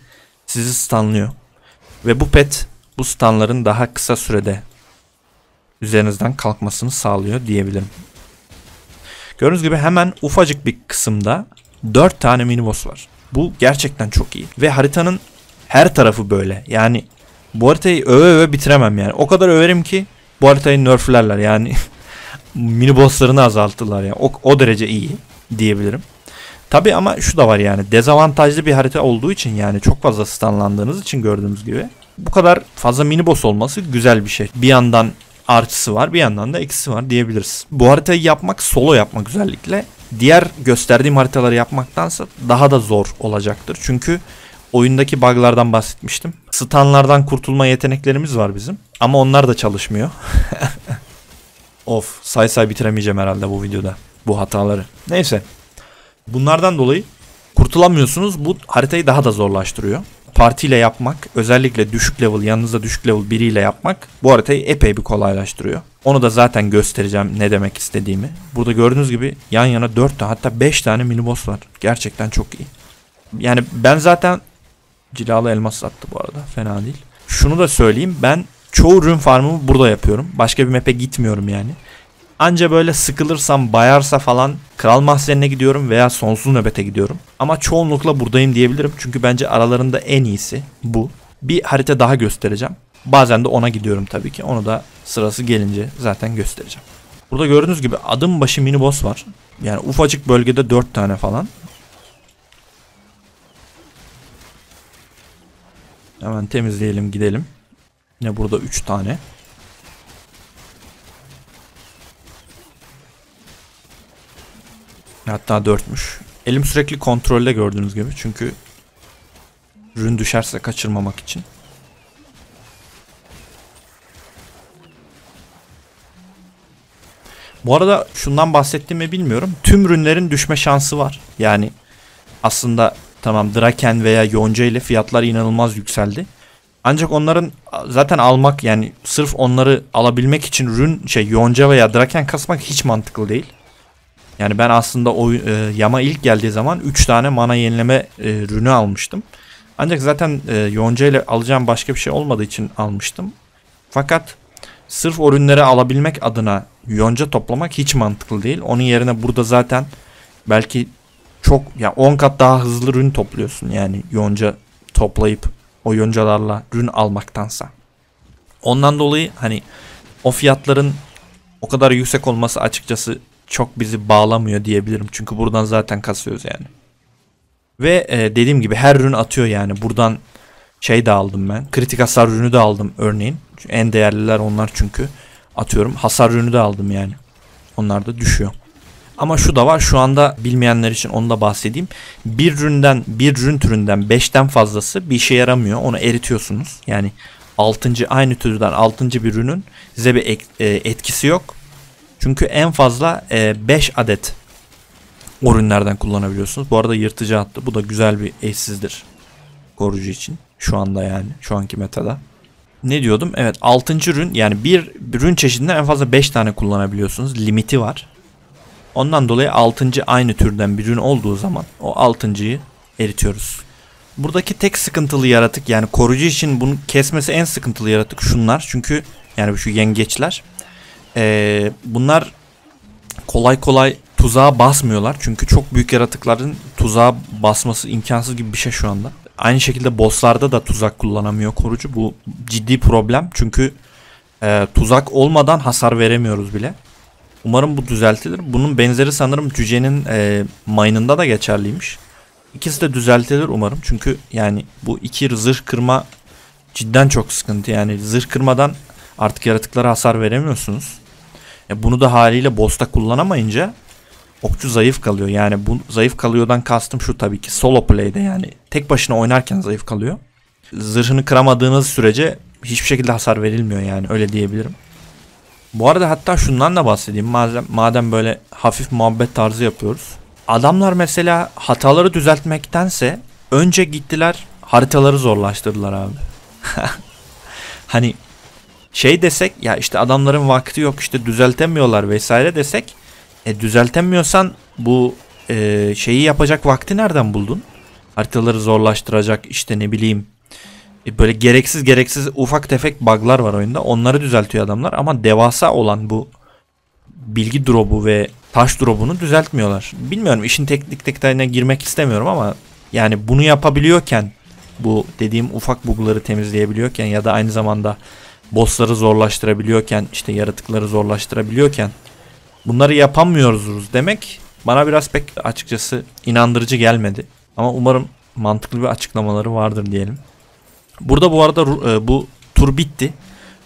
sizi stunlıyor. Ve bu pet bu stanların daha kısa sürede üzerinizden kalkmasını sağlıyor diyebilirim. Gördüğünüz gibi hemen ufacık bir kısımda 4 tane miniboss var. Bu gerçekten çok iyi. Ve haritanın her tarafı böyle. Yani bu haritayı öve öve bitiremem yani. O kadar överim ki bu haritayı nerflerler yani. [LAUGHS] mini bosslarını azalttılar yani. O, o derece iyi diyebilirim. Tabi ama şu da var yani dezavantajlı bir harita olduğu için yani çok fazla stanlandığınız için gördüğünüz gibi bu kadar fazla mini boss olması güzel bir şey. Bir yandan artısı var bir yandan da eksisi var diyebiliriz. Bu haritayı yapmak solo yapmak özellikle diğer gösterdiğim haritaları yapmaktansa daha da zor olacaktır. Çünkü oyundaki buglardan bahsetmiştim. Stanlardan kurtulma yeteneklerimiz var bizim. Ama onlar da çalışmıyor. [LAUGHS] of say say bitiremeyeceğim herhalde bu videoda bu hataları. Neyse bunlardan dolayı kurtulamıyorsunuz. Bu haritayı daha da zorlaştırıyor partiyle yapmak özellikle düşük level yanınızda düşük level biriyle yapmak bu haritayı epey bir kolaylaştırıyor. Onu da zaten göstereceğim ne demek istediğimi. Burada gördüğünüz gibi yan yana 4 tane hatta 5 tane mini boss var. Gerçekten çok iyi. Yani ben zaten cilalı elmas sattı bu arada fena değil. Şunu da söyleyeyim ben çoğu rune farmımı burada yapıyorum. Başka bir map'e gitmiyorum yani. Anca böyle sıkılırsam bayarsa falan Kral Mahzeni'ne gidiyorum veya Sonsuz Nöbet'e gidiyorum. Ama çoğunlukla buradayım diyebilirim. Çünkü bence aralarında en iyisi bu. Bir harita daha göstereceğim. Bazen de ona gidiyorum tabii ki. Onu da sırası gelince zaten göstereceğim. Burada gördüğünüz gibi adım başı mini boss var. Yani ufacık bölgede 4 tane falan. Hemen temizleyelim gidelim. Yine burada 3 tane. Hatta dörtmüş. Elim sürekli kontrolde gördüğünüz gibi. Çünkü rün düşerse kaçırmamak için. Bu arada şundan bahsettiğimi bilmiyorum. Tüm rünlerin düşme şansı var. Yani aslında tamam Draken veya Yonca ile fiyatlar inanılmaz yükseldi. Ancak onların zaten almak yani sırf onları alabilmek için rün şey Yonca veya Draken kasmak hiç mantıklı değil. Yani ben aslında o e, yama ilk geldiği zaman 3 tane mana yenileme e, rünü almıştım. Ancak zaten e, yonca ile alacağım başka bir şey olmadığı için almıştım. Fakat sırf o rünleri alabilmek adına yonca toplamak hiç mantıklı değil. Onun yerine burada zaten belki çok ya yani 10 kat daha hızlı rün topluyorsun yani yonca toplayıp o yoncalarla rün almaktansa. Ondan dolayı hani o fiyatların o kadar yüksek olması açıkçası çok bizi bağlamıyor diyebilirim. Çünkü buradan zaten kasıyoruz yani. Ve e, dediğim gibi her ürün atıyor yani. Buradan şey de aldım ben. Kritik hasar ürünü de aldım örneğin. En değerliler onlar çünkü. Atıyorum hasar ürünü de aldım yani. Onlar da düşüyor. Ama şu da var şu anda bilmeyenler için onu da bahsedeyim. Bir üründen bir ürün türünden 5'ten fazlası bir işe yaramıyor. Onu eritiyorsunuz. Yani 6. aynı türden 6. bir ürünün size bir e, etkisi yok. Çünkü en fazla 5 e, adet ürünlerden kullanabiliyorsunuz. Bu arada yırtıcı attı. Bu da güzel bir eşsizdir. Korucu için. Şu anda yani. Şu anki metada. Ne diyordum? Evet 6. ürün yani bir ürün çeşidinden en fazla 5 tane kullanabiliyorsunuz. Limiti var. Ondan dolayı 6. aynı türden bir ürün olduğu zaman o 6.yı eritiyoruz. Buradaki tek sıkıntılı yaratık yani koruyucu için bunu kesmesi en sıkıntılı yaratık şunlar. Çünkü yani şu yengeçler ee, bunlar kolay kolay tuzağa basmıyorlar. Çünkü çok büyük yaratıkların tuzağa basması imkansız gibi bir şey şu anda. Aynı şekilde bosslarda da tuzak kullanamıyor korucu. Bu ciddi problem. Çünkü e, tuzak olmadan hasar veremiyoruz bile. Umarım bu düzeltilir. Bunun benzeri sanırım cücenin e, mine'ında da geçerliymiş. İkisi de düzeltilir umarım. Çünkü yani bu iki zırh kırma cidden çok sıkıntı. Yani zırh kırmadan artık yaratıklara hasar veremiyorsunuz. E bunu da haliyle bosta kullanamayınca okçu zayıf kalıyor. Yani bu zayıf kalıyordan kastım şu tabii ki solo play'de yani tek başına oynarken zayıf kalıyor. Zırhını kıramadığınız sürece hiçbir şekilde hasar verilmiyor yani öyle diyebilirim. Bu arada hatta şundan da bahsedeyim. Madem, madem böyle hafif muhabbet tarzı yapıyoruz. Adamlar mesela hataları düzeltmektense önce gittiler haritaları zorlaştırdılar abi. [LAUGHS] hani şey desek ya işte adamların vakti yok işte düzeltemiyorlar vesaire desek e, düzeltemiyorsan bu e, şeyi yapacak vakti nereden buldun? Haritaları zorlaştıracak işte ne bileyim e, böyle gereksiz gereksiz ufak tefek bug'lar var oyunda onları düzeltiyor adamlar ama devasa olan bu bilgi drobu ve taş drobunu düzeltmiyorlar. Bilmiyorum işin teknik detayına girmek istemiyorum ama yani bunu yapabiliyorken bu dediğim ufak bugları temizleyebiliyorken ya da aynı zamanda bossları zorlaştırabiliyorken işte yaratıkları zorlaştırabiliyorken bunları yapamıyoruz demek bana biraz pek açıkçası inandırıcı gelmedi. Ama umarım mantıklı bir açıklamaları vardır diyelim. Burada bu arada e, bu tur bitti.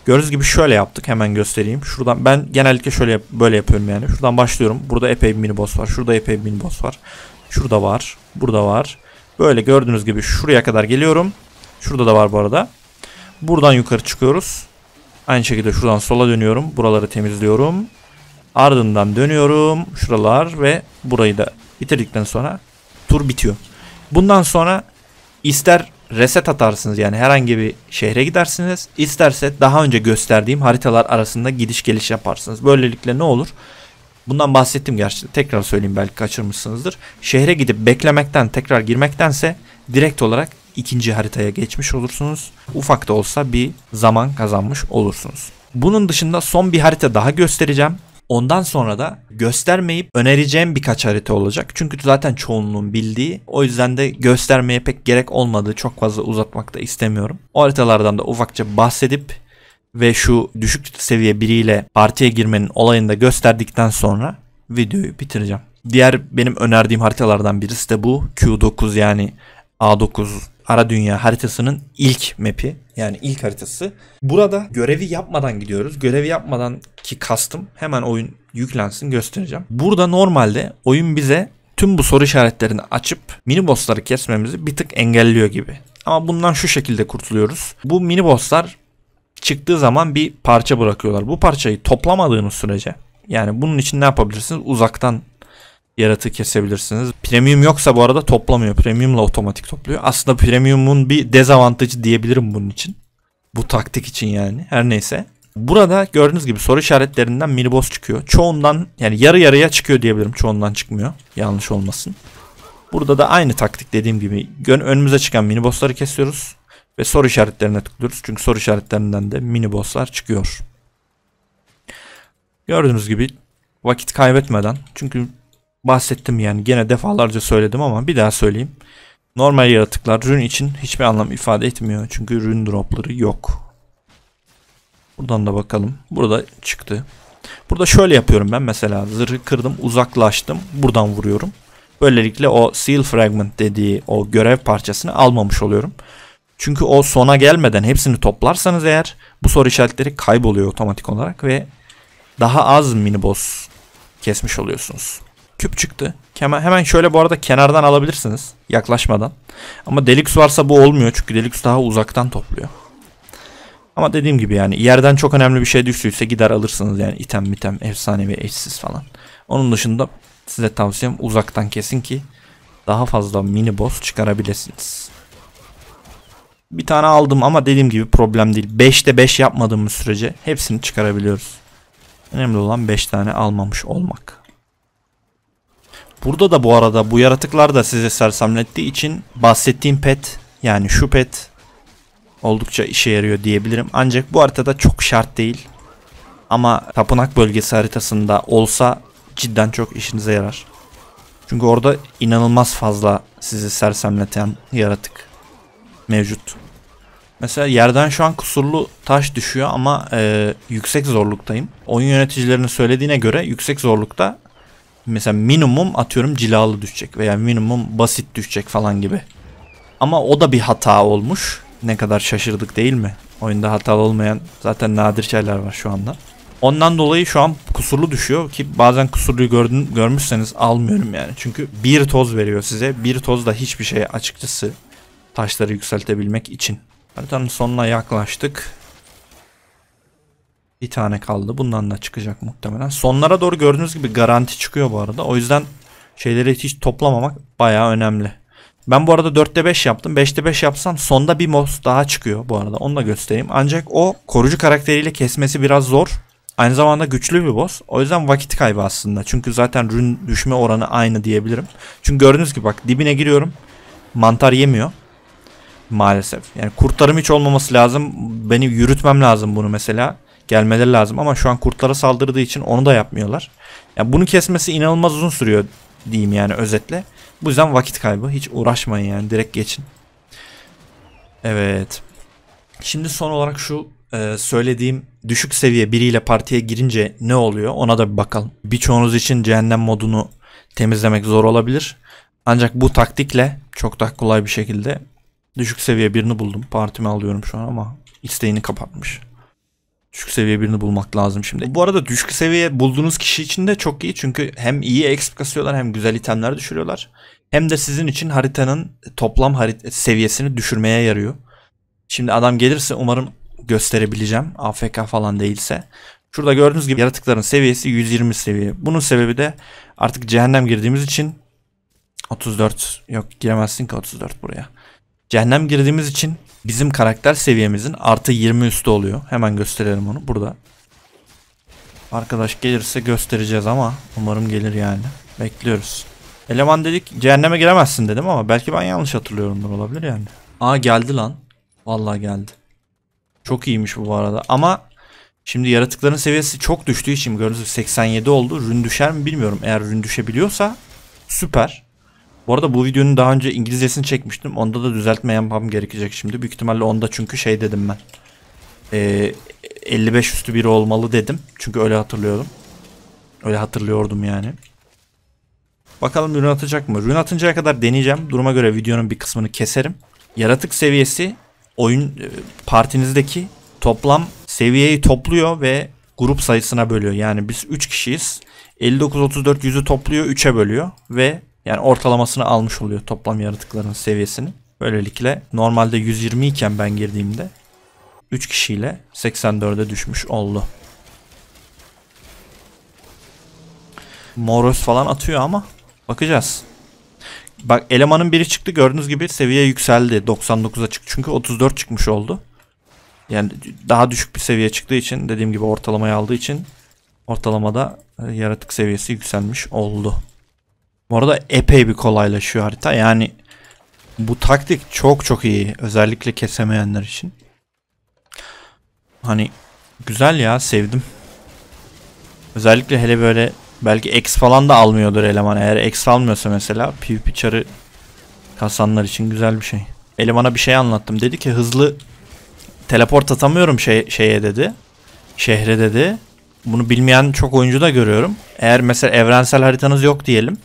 Gördüğünüz gibi şöyle yaptık. Hemen göstereyim. Şuradan ben genellikle şöyle böyle yapıyorum yani. Şuradan başlıyorum. Burada epey bir mini boss var. Şurada epey bir mini boss var. Şurada var. Burada var. Böyle gördüğünüz gibi şuraya kadar geliyorum. Şurada da var bu arada. Buradan yukarı çıkıyoruz. Aynı şekilde şuradan sola dönüyorum. Buraları temizliyorum. Ardından dönüyorum. Şuralar ve burayı da bitirdikten sonra tur bitiyor. Bundan sonra ister reset atarsınız yani herhangi bir şehre gidersiniz. İsterse daha önce gösterdiğim haritalar arasında gidiş geliş yaparsınız. Böylelikle ne olur? Bundan bahsettim gerçi tekrar söyleyeyim belki kaçırmışsınızdır. Şehre gidip beklemekten tekrar girmektense direkt olarak ikinci haritaya geçmiş olursunuz. Ufak da olsa bir zaman kazanmış olursunuz. Bunun dışında son bir harita daha göstereceğim. Ondan sonra da göstermeyip önereceğim birkaç harita olacak. Çünkü zaten çoğunluğun bildiği. O yüzden de göstermeye pek gerek olmadığı çok fazla uzatmak da istemiyorum. O haritalardan da ufakça bahsedip ve şu düşük seviye biriyle partiye girmenin olayını da gösterdikten sonra videoyu bitireceğim. Diğer benim önerdiğim haritalardan birisi de bu. Q9 yani A9 Ara Dünya haritasının ilk map'i yani ilk haritası. Burada görevi yapmadan gidiyoruz. Görevi yapmadan ki kastım hemen oyun yüklensin göstereceğim. Burada normalde oyun bize tüm bu soru işaretlerini açıp mini bossları kesmemizi bir tık engelliyor gibi. Ama bundan şu şekilde kurtuluyoruz. Bu mini bosslar çıktığı zaman bir parça bırakıyorlar. Bu parçayı toplamadığınız sürece yani bunun için ne yapabilirsiniz? Uzaktan yaratığı kesebilirsiniz. Premium yoksa bu arada toplamıyor. Premiumla otomatik topluyor. Aslında premiumun bir dezavantajı diyebilirim bunun için. Bu taktik için yani. Her neyse. Burada gördüğünüz gibi soru işaretlerinden mini boss çıkıyor. Çoğundan yani yarı yarıya çıkıyor diyebilirim. Çoğundan çıkmıyor. Yanlış olmasın. Burada da aynı taktik dediğim gibi önümüze çıkan mini bossları kesiyoruz ve soru işaretlerine tıklıyoruz. Çünkü soru işaretlerinden de mini bosslar çıkıyor. Gördüğünüz gibi vakit kaybetmeden çünkü bahsettim yani gene defalarca söyledim ama bir daha söyleyeyim. Normal yaratıklar rün için hiçbir anlam ifade etmiyor. Çünkü rün dropları yok. Buradan da bakalım. Burada çıktı. Burada şöyle yapıyorum ben mesela zırhı kırdım uzaklaştım buradan vuruyorum. Böylelikle o seal fragment dediği o görev parçasını almamış oluyorum. Çünkü o sona gelmeden hepsini toplarsanız eğer bu soru işaretleri kayboluyor otomatik olarak ve daha az mini boss kesmiş oluyorsunuz küp çıktı. Hemen şöyle bu arada kenardan alabilirsiniz yaklaşmadan. Ama Delix varsa bu olmuyor çünkü Delix daha uzaktan topluyor. Ama dediğim gibi yani yerden çok önemli bir şey düştüyse gider alırsınız yani item item efsanevi eşsiz falan. Onun dışında size tavsiyem uzaktan kesin ki daha fazla mini boss çıkarabilirsiniz. Bir tane aldım ama dediğim gibi problem değil. 5'te 5 yapmadığımız sürece hepsini çıkarabiliyoruz. Önemli olan 5 tane almamış olmak. Burada da bu arada bu yaratıklar da size sersemlettiği için bahsettiğim pet yani şu pet oldukça işe yarıyor diyebilirim. Ancak bu haritada çok şart değil. Ama tapınak bölgesi haritasında olsa cidden çok işinize yarar. Çünkü orada inanılmaz fazla sizi sersemleten yaratık mevcut. Mesela yerden şu an kusurlu taş düşüyor ama e, yüksek zorluktayım. Oyun yöneticilerinin söylediğine göre yüksek zorlukta mesela minimum atıyorum cilalı düşecek veya minimum basit düşecek falan gibi. Ama o da bir hata olmuş. Ne kadar şaşırdık değil mi? Oyunda hatalı olmayan zaten nadir şeyler var şu anda. Ondan dolayı şu an kusurlu düşüyor ki bazen kusurluyu gördün, görmüşseniz almıyorum yani. Çünkü bir toz veriyor size. Bir toz da hiçbir şeye açıkçası taşları yükseltebilmek için. Haritanın sonuna yaklaştık. Bir tane kaldı. Bundan da çıkacak muhtemelen. Sonlara doğru gördüğünüz gibi garanti çıkıyor bu arada. O yüzden şeyleri hiç toplamamak baya önemli. Ben bu arada 4'te 5 yaptım. 5'te 5 yapsam sonda bir boss daha çıkıyor bu arada. Onu da göstereyim. Ancak o korucu karakteriyle kesmesi biraz zor. Aynı zamanda güçlü bir boss. O yüzden vakit kaybı aslında. Çünkü zaten rün düşme oranı aynı diyebilirim. Çünkü gördüğünüz gibi bak dibine giriyorum. Mantar yemiyor. Maalesef. Yani kurtlarım hiç olmaması lazım. Beni yürütmem lazım bunu mesela gelmeleri lazım ama şu an kurtlara saldırdığı için onu da yapmıyorlar. Yani bunu kesmesi inanılmaz uzun sürüyor diyeyim yani özetle. Bu yüzden vakit kaybı. Hiç uğraşmayın yani direkt geçin. Evet. Şimdi son olarak şu e, söylediğim düşük seviye biriyle partiye girince ne oluyor ona da bir bakalım. Birçoğunuz için cehennem modunu temizlemek zor olabilir. Ancak bu taktikle çok daha kolay bir şekilde düşük seviye birini buldum. Partimi alıyorum şu an ama isteğini kapatmış düşük seviye birini bulmak lazım şimdi. Bu arada düşük seviye bulduğunuz kişi için de çok iyi çünkü hem iyi exp kasıyorlar hem güzel itemler düşürüyorlar. Hem de sizin için haritanın toplam harit seviyesini düşürmeye yarıyor. Şimdi adam gelirse umarım gösterebileceğim. AFK falan değilse. Şurada gördüğünüz gibi yaratıkların seviyesi 120 seviye. Bunun sebebi de artık cehennem girdiğimiz için 34 yok giremezsin ki 34 buraya. Cehennem girdiğimiz için bizim karakter seviyemizin artı 20 üstü oluyor. Hemen gösterelim onu burada. Arkadaş gelirse göstereceğiz ama umarım gelir yani. Bekliyoruz. Eleman dedik cehenneme giremezsin dedim ama belki ben yanlış hatırlıyorumdur olabilir yani. Aa geldi lan. Vallahi geldi. Çok iyiymiş bu arada ama şimdi yaratıkların seviyesi çok düştüğü için gördüğünüz 87 oldu. Rün düşer mi bilmiyorum. Eğer rün düşebiliyorsa süper. Bu arada bu videonun daha önce İngilizcesini çekmiştim. Onda da düzeltme yapmam gerekecek şimdi. Büyük ihtimalle onda çünkü şey dedim ben. E, ee, 55 üstü biri olmalı dedim. Çünkü öyle hatırlıyorum. Öyle hatırlıyordum yani. Bakalım rün atacak mı? Rün atıncaya kadar deneyeceğim. Duruma göre videonun bir kısmını keserim. Yaratık seviyesi oyun e, partinizdeki toplam seviyeyi topluyor ve grup sayısına bölüyor. Yani biz 3 kişiyiz. 59 34 yüzü topluyor, 3'e bölüyor ve yani ortalamasını almış oluyor toplam yaratıkların seviyesini. Böylelikle normalde 120 iken ben girdiğimde 3 kişiyle 84'e düşmüş oldu. Moros falan atıyor ama bakacağız. Bak elemanın biri çıktı gördüğünüz gibi seviye yükseldi. 99'a çıktı çünkü 34 çıkmış oldu. Yani daha düşük bir seviye çıktığı için dediğim gibi ortalamayı aldığı için ortalamada e, yaratık seviyesi yükselmiş oldu. Bu arada epey bir kolaylaşıyor harita. Yani bu taktik çok çok iyi. Özellikle kesemeyenler için. Hani güzel ya sevdim. Özellikle hele böyle belki X falan da almıyordur eleman. Eğer X almıyorsa mesela PvP çarı kasanlar için güzel bir şey. Elemana bir şey anlattım. Dedi ki hızlı teleport atamıyorum şey, şeye dedi. Şehre dedi. Bunu bilmeyen çok oyuncu da görüyorum. Eğer mesela evrensel haritanız yok diyelim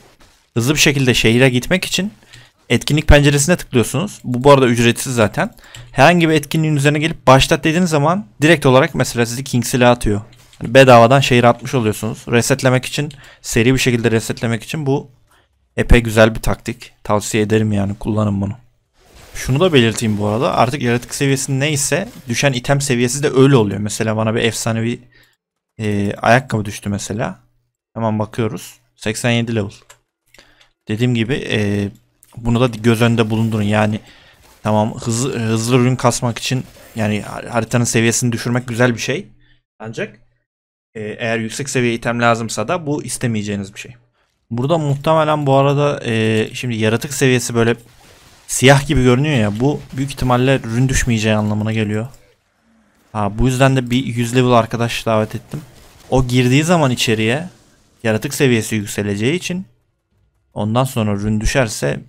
hızlı bir şekilde şehire gitmek için etkinlik penceresine tıklıyorsunuz. Bu bu arada ücretsiz zaten. Herhangi bir etkinliğin üzerine gelip başlat dediğiniz zaman direkt olarak mesela sizi Kingsley'e atıyor. Yani bedavadan şehir atmış oluyorsunuz. Resetlemek için seri bir şekilde resetlemek için bu epey güzel bir taktik. Tavsiye ederim yani kullanın bunu. Şunu da belirteyim bu arada artık yaratık seviyesi neyse düşen item seviyesi de öyle oluyor. Mesela bana bir efsanevi e, ayakkabı düştü mesela. Hemen bakıyoruz. 87 level. Dediğim gibi e, bunu da göz önünde bulundurun. Yani tamam hızlı, e, hızlı ürün kasmak için yani haritanın seviyesini düşürmek güzel bir şey. Ancak e, eğer yüksek seviye item lazımsa da bu istemeyeceğiniz bir şey. Burada muhtemelen bu arada e, şimdi yaratık seviyesi böyle siyah gibi görünüyor ya bu büyük ihtimalle ürün düşmeyeceği anlamına geliyor. Ha, bu yüzden de bir 100 level arkadaş davet ettim. O girdiği zaman içeriye yaratık seviyesi yükseleceği için Ondan sonra rün düşerse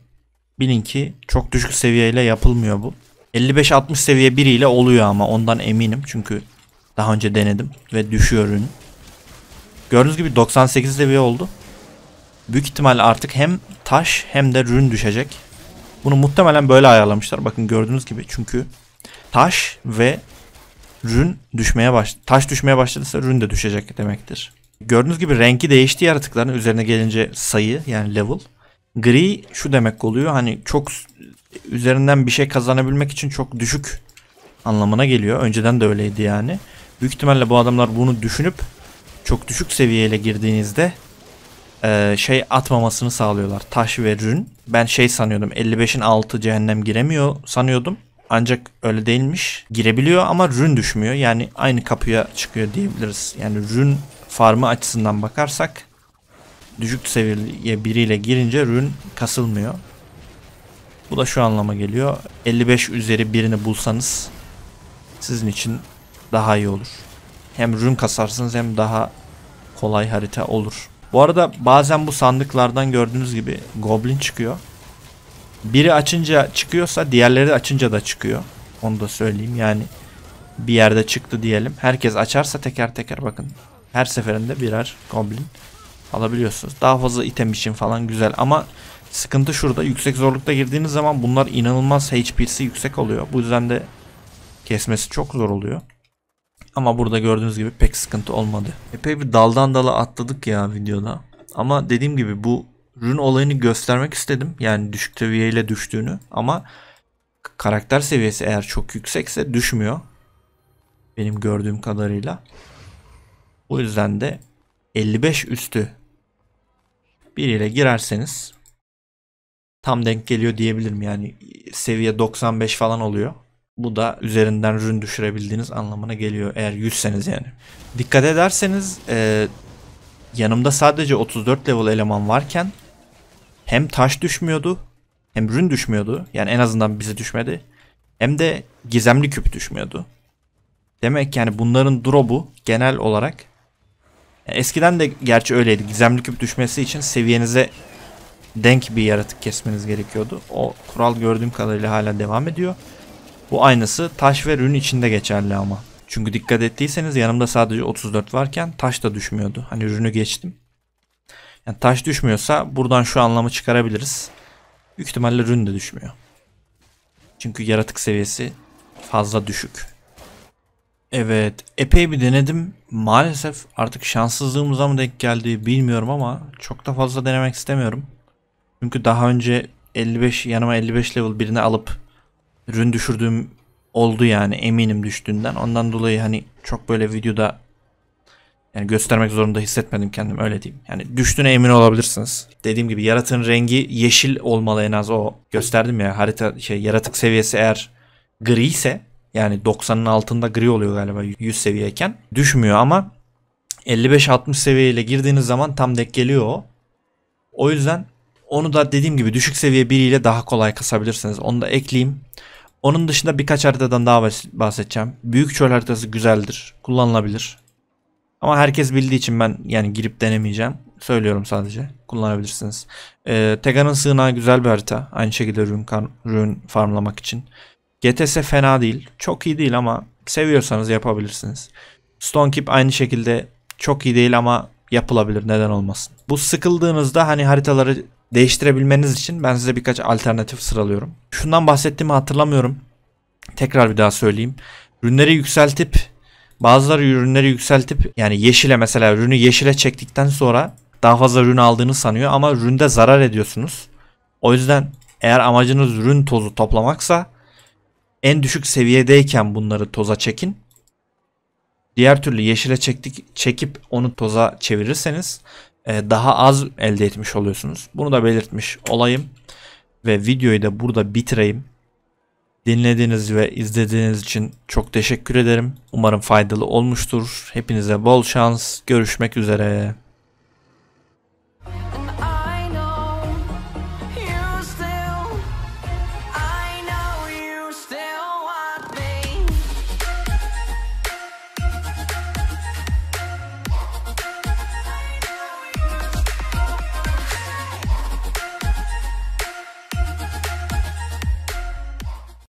bilin ki çok düşük seviyeyle yapılmıyor bu. 55-60 seviye biriyle oluyor ama ondan eminim. Çünkü daha önce denedim ve düşüyor ürün. Gördüğünüz gibi 98 seviye oldu. Büyük ihtimal artık hem taş hem de rün düşecek. Bunu muhtemelen böyle ayarlamışlar. Bakın gördüğünüz gibi çünkü taş ve rün düşmeye baş taş düşmeye başladıysa rün de düşecek demektir. Gördüğünüz gibi rengi değişti yaratıkların üzerine gelince sayı yani level. Gri şu demek oluyor hani çok üzerinden bir şey kazanabilmek için çok düşük anlamına geliyor. Önceden de öyleydi yani. Büyük ihtimalle bu adamlar bunu düşünüp çok düşük seviyeyle girdiğinizde e, şey atmamasını sağlıyorlar. Taş ve rün. Ben şey sanıyordum 55'in altı cehennem giremiyor sanıyordum. Ancak öyle değilmiş. Girebiliyor ama rün düşmüyor. Yani aynı kapıya çıkıyor diyebiliriz. Yani rün farmı açısından bakarsak düşük seviye biriyle girince rün kasılmıyor. Bu da şu anlama geliyor. 55 üzeri birini bulsanız sizin için daha iyi olur. Hem rün kasarsınız hem daha kolay harita olur. Bu arada bazen bu sandıklardan gördüğünüz gibi goblin çıkıyor. Biri açınca çıkıyorsa diğerleri açınca da çıkıyor. Onu da söyleyeyim yani bir yerde çıktı diyelim. Herkes açarsa teker teker bakın her seferinde birer goblin alabiliyorsunuz. Daha fazla item için falan güzel ama sıkıntı şurada. Yüksek zorlukta girdiğiniz zaman bunlar inanılmaz HP'si yüksek oluyor. Bu yüzden de kesmesi çok zor oluyor. Ama burada gördüğünüz gibi pek sıkıntı olmadı. Epey bir daldan dala atladık ya videoda. Ama dediğim gibi bu rune olayını göstermek istedim. Yani düşük seviyeyle düştüğünü ama karakter seviyesi eğer çok yüksekse düşmüyor. Benim gördüğüm kadarıyla. Bu yüzden de 55 üstü biriyle girerseniz tam denk geliyor diyebilirim. Yani seviye 95 falan oluyor. Bu da üzerinden rün düşürebildiğiniz anlamına geliyor eğer 100'seniz yani. Dikkat ederseniz e, yanımda sadece 34 level eleman varken hem taş düşmüyordu hem rün düşmüyordu. Yani en azından bize düşmedi. Hem de gizemli küp düşmüyordu. Demek yani bunların drop'u genel olarak eskiden de gerçi öyleydi. Gizemli küp düşmesi için seviyenize denk bir yaratık kesmeniz gerekiyordu. O kural gördüğüm kadarıyla hala devam ediyor. Bu aynısı taş ve rün içinde geçerli ama. Çünkü dikkat ettiyseniz yanımda sadece 34 varken taş da düşmüyordu. Hani rünü geçtim. Yani taş düşmüyorsa buradan şu anlamı çıkarabiliriz. Büyük ihtimalle rün de düşmüyor. Çünkü yaratık seviyesi fazla düşük. Evet epey bir denedim. Maalesef artık şanssızlığımıza mı denk geldi bilmiyorum ama çok da fazla denemek istemiyorum. Çünkü daha önce 55 yanıma 55 level birini alıp rün düşürdüğüm oldu yani eminim düştüğünden. Ondan dolayı hani çok böyle videoda yani göstermek zorunda hissetmedim kendim öyle diyeyim. Yani düştüğüne emin olabilirsiniz. Dediğim gibi yaratığın rengi yeşil olmalı en az o. Gösterdim ya harita şey yaratık seviyesi eğer gri ise yani 90'ın altında gri oluyor galiba 100 seviyeyken. Düşmüyor ama 55-60 seviyeyle girdiğiniz zaman tam denk geliyor o. O yüzden onu da dediğim gibi düşük seviye biriyle daha kolay kasabilirsiniz. Onu da ekleyeyim. Onun dışında birkaç haritadan daha bahsedeceğim. Büyük çöl haritası güzeldir. Kullanılabilir. Ama herkes bildiği için ben yani girip denemeyeceğim. Söylüyorum sadece. Kullanabilirsiniz. Ee, Tega'nın sığınağı güzel bir harita. Aynı şekilde rune, rune farmlamak için. GTS fena değil. Çok iyi değil ama seviyorsanız yapabilirsiniz. Stonekeep aynı şekilde çok iyi değil ama yapılabilir neden olmasın. Bu sıkıldığınızda hani haritaları değiştirebilmeniz için ben size birkaç alternatif sıralıyorum. Şundan bahsettiğimi hatırlamıyorum. Tekrar bir daha söyleyeyim. Ürünleri yükseltip bazıları ürünleri yükseltip yani yeşile mesela ürünü yeşile çektikten sonra daha fazla ürün aldığını sanıyor ama üründe zarar ediyorsunuz. O yüzden eğer amacınız ürün tozu toplamaksa en düşük seviyedeyken bunları toza çekin. Diğer türlü yeşile çektik, çekip onu toza çevirirseniz e, daha az elde etmiş oluyorsunuz. Bunu da belirtmiş olayım. Ve videoyu da burada bitireyim. Dinlediğiniz ve izlediğiniz için çok teşekkür ederim. Umarım faydalı olmuştur. Hepinize bol şans. Görüşmek üzere.